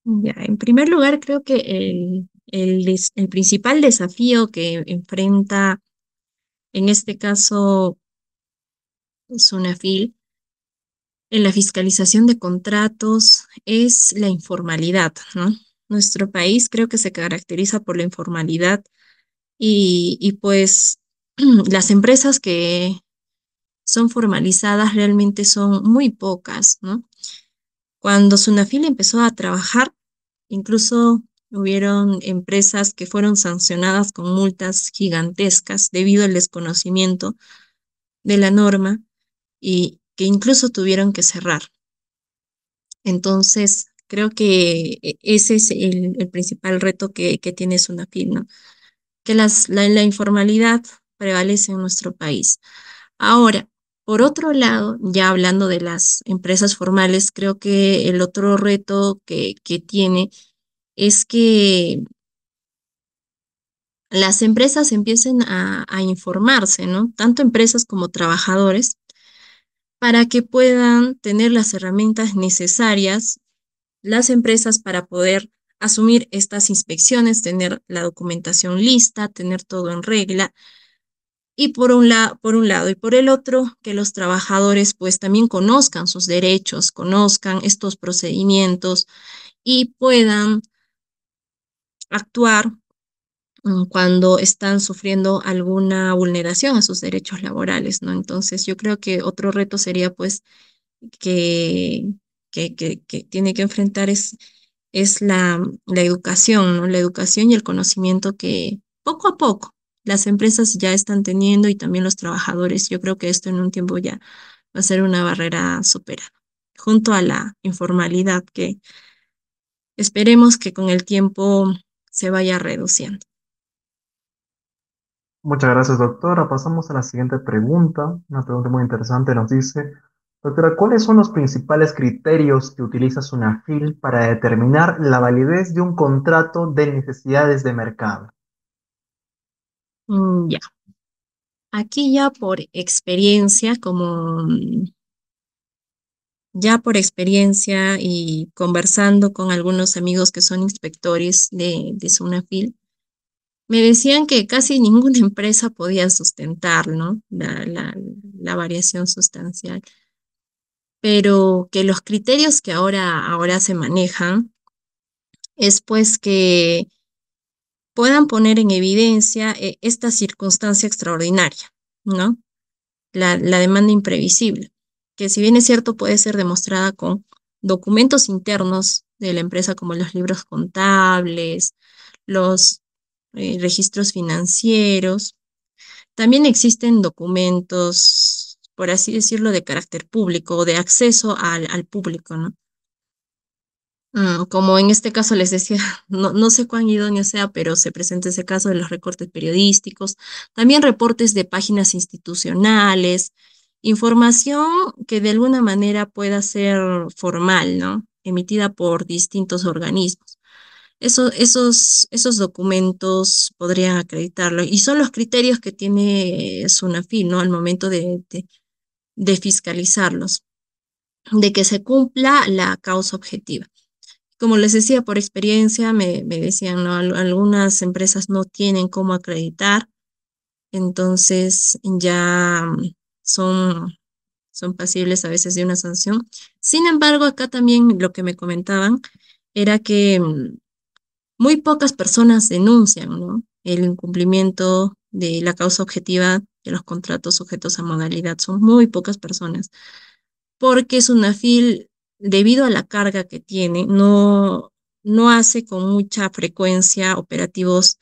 Ya, en primer lugar, creo que el, el principal desafío que enfrenta en este caso SUNAFIL en la fiscalización de contratos es la informalidad, ¿no? Nuestro país creo que se caracteriza por la informalidad y, pues las empresas que son formalizadas realmente son muy pocas, ¿no? Cuando Sunafil empezó a trabajar, incluso hubieron empresas que fueron sancionadas con multas gigantescas debido al desconocimiento de la norma y que incluso tuvieron que cerrar. Entonces, creo que e, ese es el, principal reto que, que tiene Sunafil, ¿no? que las, la, informalidad prevalece en nuestro país. Ahora, por otro lado, ya hablando de las empresas formales, creo que el otro reto que, que tiene es que las empresas empiecen a, a, informarse, ¿no? Tanto empresas como trabajadores, para que puedan tener las herramientas necesarias las empresas para poder asumir estas inspecciones, tener la documentación lista, tener todo en regla. Y por un, por un lado y por el otro, que los trabajadores pues también conozcan sus derechos, conozcan estos procedimientos y puedan actuar Mm, cuando están sufriendo alguna vulneración a sus derechos laborales, ¿no? Entonces, yo creo que otro reto sería, pues, que, que, que, tiene que enfrentar es, es la, la educación, ¿no? La educación y el conocimiento que poco a poco las empresas ya están teniendo y también los trabajadores. Yo creo que esto en un tiempo ya va a ser una barrera superada, junto a la informalidad que esperemos que con el tiempo se vaya reduciendo. Muchas gracias, doctora. Pasamos a la siguiente pregunta. Una pregunta muy interesante nos dice, doctora, ¿cuáles son los principales criterios que utiliza SUNAFIL para determinar la validez de un contrato de necesidades de mercado? Mm, ya. Aquí ya por experiencia, como mm, ya por experiencia y conversando con algunos amigos que son inspectores de, de SUNAFIL, me decían que casi ninguna empresa podía sustentar la, la, variación sustancial, pero que los criterios que ahora, ahora se manejan es pues que puedan poner en evidencia eh, esta circunstancia extraordinaria, ¿no? La, la demanda imprevisible, que si bien es cierto puede ser demostrada con documentos internos de la empresa como los libros contables, los eh, registros financieros. También existen documentos, por así decirlo, de carácter público o de acceso al, al público, ¿no? Mm, como en este caso les decía, no, no, sé cuán idóneo sea, pero se presenta ese caso de los recortes periodísticos, también reportes de páginas institucionales, información que de alguna manera pueda ser formal, ¿no? Emitida por distintos organismos esos, esos documentos podrían acreditarlo y son los criterios que tiene SUNAFI ¿no? al momento de, de, fiscalizarlos, de que se cumpla la causa objetiva como les decía, por experiencia, me, me decían, ¿no? algunas empresas no tienen cómo acreditar, entonces ya mm, son, son pasibles a veces de una sanción. Sin embargo, acá también lo que me comentaban era que mm, muy pocas personas denuncian el incumplimiento de la causa objetiva de los contratos sujetos a modalidad. Son muy pocas personas, porque es una fil debido a la carga que tiene, no, no hace con mucha frecuencia operativos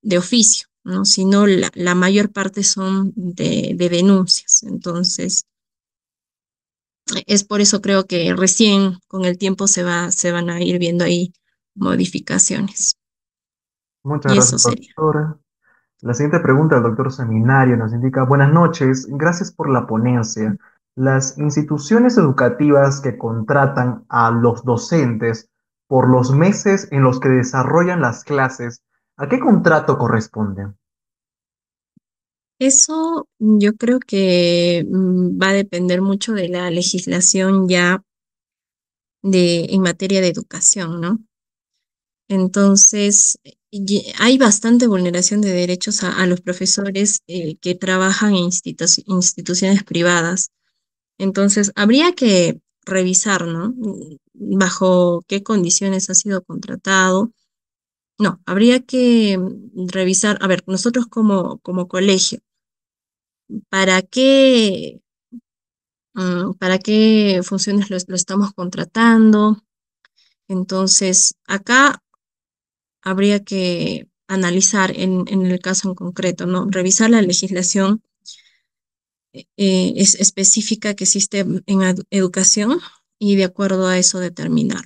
de oficio, ¿no? sino la, mayor parte son de, denuncias. Entonces, es por eso creo que recién con el tiempo se, va, se van a ir viendo ahí modificaciones. Muchas gracias, doctora. La siguiente pregunta del doctor Seminario nos indica, buenas noches, gracias por la ponencia. Las instituciones educativas que contratan a los docentes por los meses en los que desarrollan las clases, ¿a qué contrato corresponde? Eso yo creo que mm, va a depender mucho de la legislación ya de, en materia de educación, ¿no? Entonces, hay bastante vulneración de derechos a, los profesores eh, que trabajan en instituciones privadas. Entonces, habría que revisar, ¿no? Bajo qué condiciones ha sido contratado. No, habría que revisar, a ver, nosotros como, como colegio, ¿para qué, mm, para qué funciones lo, lo estamos contratando? Entonces, acá habría que analizar en, en el caso en concreto, ¿no? Revisar la legislación eh, eh, es específica que existe en educación y de acuerdo a eso determinar.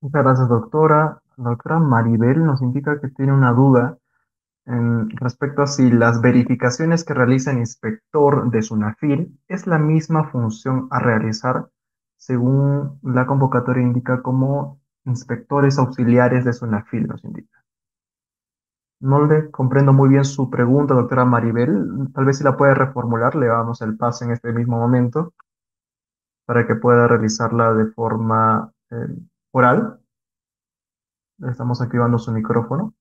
Muchas gracias, doctora. doctora Maribel nos indica que tiene una duda en respecto a si las verificaciones que realiza el inspector de SUNAFIL es la misma función a realizar según la convocatoria indica como inspectores auxiliares de Sunafil, nos indica. No le comprendo muy bien su pregunta, doctora Maribel. Tal vez si la puede reformular, le damos el pase en este mismo momento para que pueda realizarla de forma eh, oral. Estamos activando su micrófono.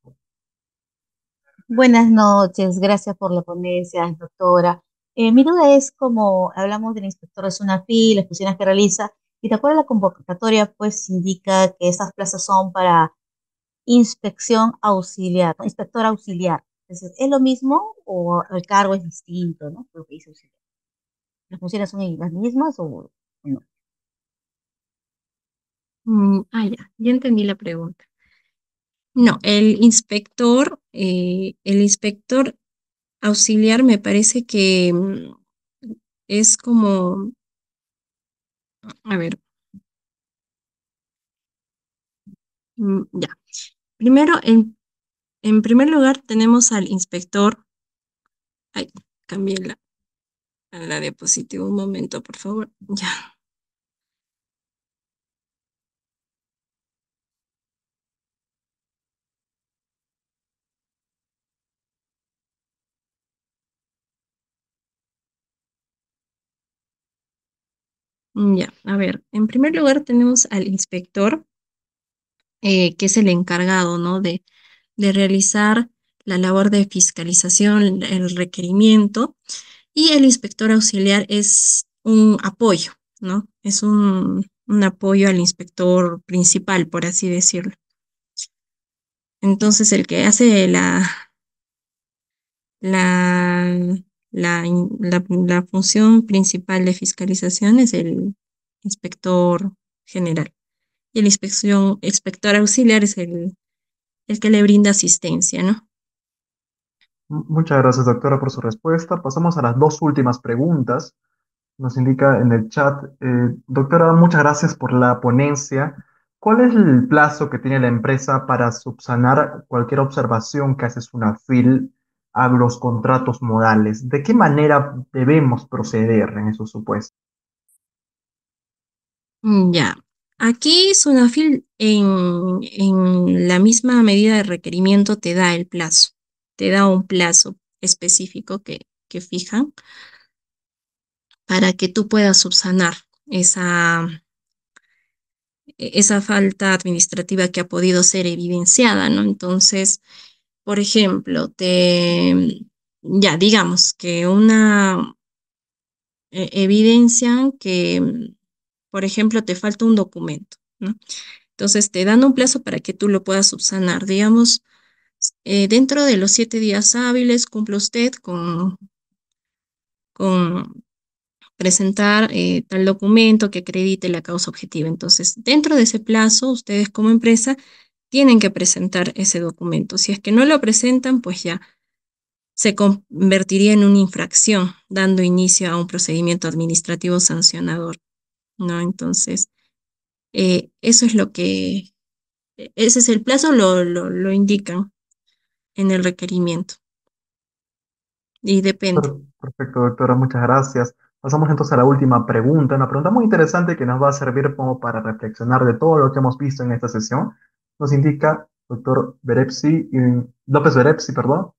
Buenas noches, gracias por la ponencia, doctora. Eh, mi duda es como hablamos del inspector de SUNAFI, las funciones que realiza, y de acuerdo la convocatoria, pues indica que esas plazas son para inspección auxiliar, inspector auxiliar. Entonces, ¿es lo mismo o el cargo es distinto, no? lo que ¿Las funciones son las mismas o no? Mm, ah, ya, ya entendí la pregunta. No, el inspector, eh, el inspector auxiliar me parece que mm, es como, a ver, mm, ya. Primero, en, primer lugar tenemos al inspector. Ay, cambié la, la diapositiva un momento, por favor. Ya. Mm, ya, a ver, en primer lugar tenemos al inspector, eh, que es el encargado, ¿no? De, realizar la labor de fiscalización, el requerimiento, y el inspector auxiliar es un apoyo, ¿no? Es un, un apoyo al inspector principal, por así decirlo. Entonces, el que hace la, la la, la, función principal de fiscalización es el inspector general. Y el inspección, inspector auxiliar es el, el que le brinda asistencia, ¿no? Muchas gracias, doctora, por su respuesta. Pasamos a las dos últimas preguntas. Nos indica en el chat, eh, doctora, muchas gracias por la ponencia. ¿Cuál es el plazo que tiene la empresa para subsanar cualquier observación que hace FIL? a los contratos modales? ¿De qué manera debemos proceder en esos supuestos? Mm, ya, aquí Sunafil en, en la misma medida de requerimiento te da el plazo, te da un plazo específico que, que fijan para que tú puedas subsanar esa, esa falta administrativa que ha podido ser evidenciada, ¿no? Entonces, por ejemplo, te, ya digamos que una eh, evidencia que, por ejemplo, te falta un documento, ¿no? Entonces te dan un plazo para que tú lo puedas subsanar. Digamos, eh, dentro de los siete días hábiles cumple usted con, con presentar eh, tal documento que acredite la causa objetiva. Entonces, dentro de ese plazo, ustedes como empresa tienen que presentar ese documento. Si es que no lo presentan, pues ya se convertiría en una infracción, dando inicio a un procedimiento administrativo sancionador. ¿no? Entonces, eh, eso es lo que, e, ese es el plazo, lo, lo, lo indican en el requerimiento. Y depende. Perfecto, doctora, muchas gracias. Pasamos entonces a la última pregunta, una pregunta muy interesante que nos va a servir como para reflexionar de todo lo que hemos visto en esta sesión, nos indica, doctor Berepsi, López Berepsi, perdón,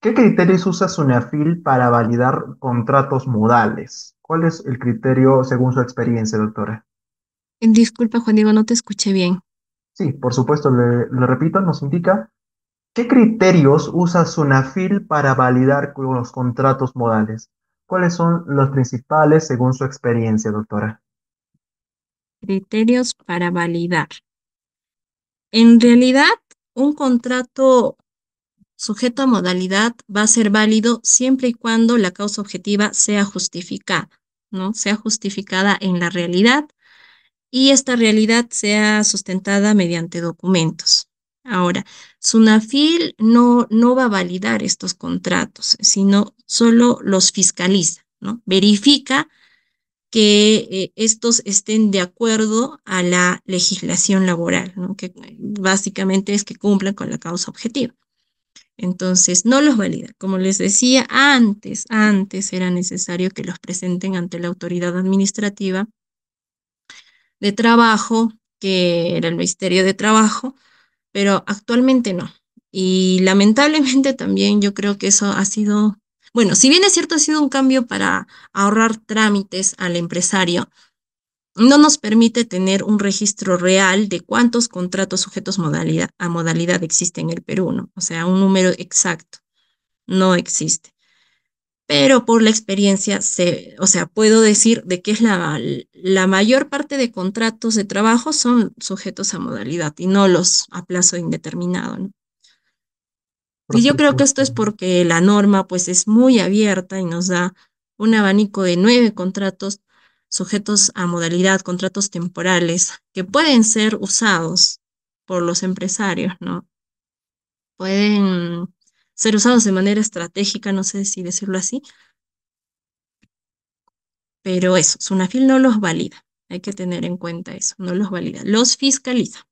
¿qué criterios usa Sunafil para validar contratos modales? ¿Cuál es el criterio según su experiencia, doctora? Disculpa, Juan Diego, no te escuché bien. Sí, por supuesto, le, le repito, nos indica, ¿qué criterios usa Sunafil para validar los contratos modales? ¿Cuáles son los principales según su experiencia, doctora? Criterios para validar. En realidad, un contrato sujeto a modalidad va a ser válido siempre y cuando la causa objetiva sea justificada, ¿no? Sea justificada en la realidad y esta realidad sea sustentada mediante documentos. Ahora, Sunafil no, no va a validar estos contratos, sino solo los fiscaliza, ¿no? Verifica que eh, estos estén de acuerdo a la legislación laboral, ¿no? que básicamente es que cumplan con la causa objetiva. Entonces, no los valida. Como les decía antes, antes era necesario que los presenten ante la autoridad administrativa de trabajo, que era el Ministerio de Trabajo, pero actualmente no. Y lamentablemente también yo creo que eso ha sido bueno, si bien es cierto, ha sido un cambio para ahorrar trámites al empresario, no nos permite tener un registro real de cuántos contratos sujetos a modalidad existen en el Perú, ¿no? O sea, un número exacto no existe. Pero por la experiencia, se, o sea, puedo decir de que es la, la mayor parte de contratos de trabajo son sujetos a modalidad y no los a plazo indeterminado, ¿no? Y yo creo que esto es porque la norma pues es muy abierta y nos da un abanico de nueve contratos sujetos a modalidad, contratos temporales, que pueden ser usados por los empresarios, ¿no? Pueden ser usados de manera estratégica, no sé si decirlo así, pero eso, Sunafil no los valida, hay que tener en cuenta eso, no los valida, los fiscaliza.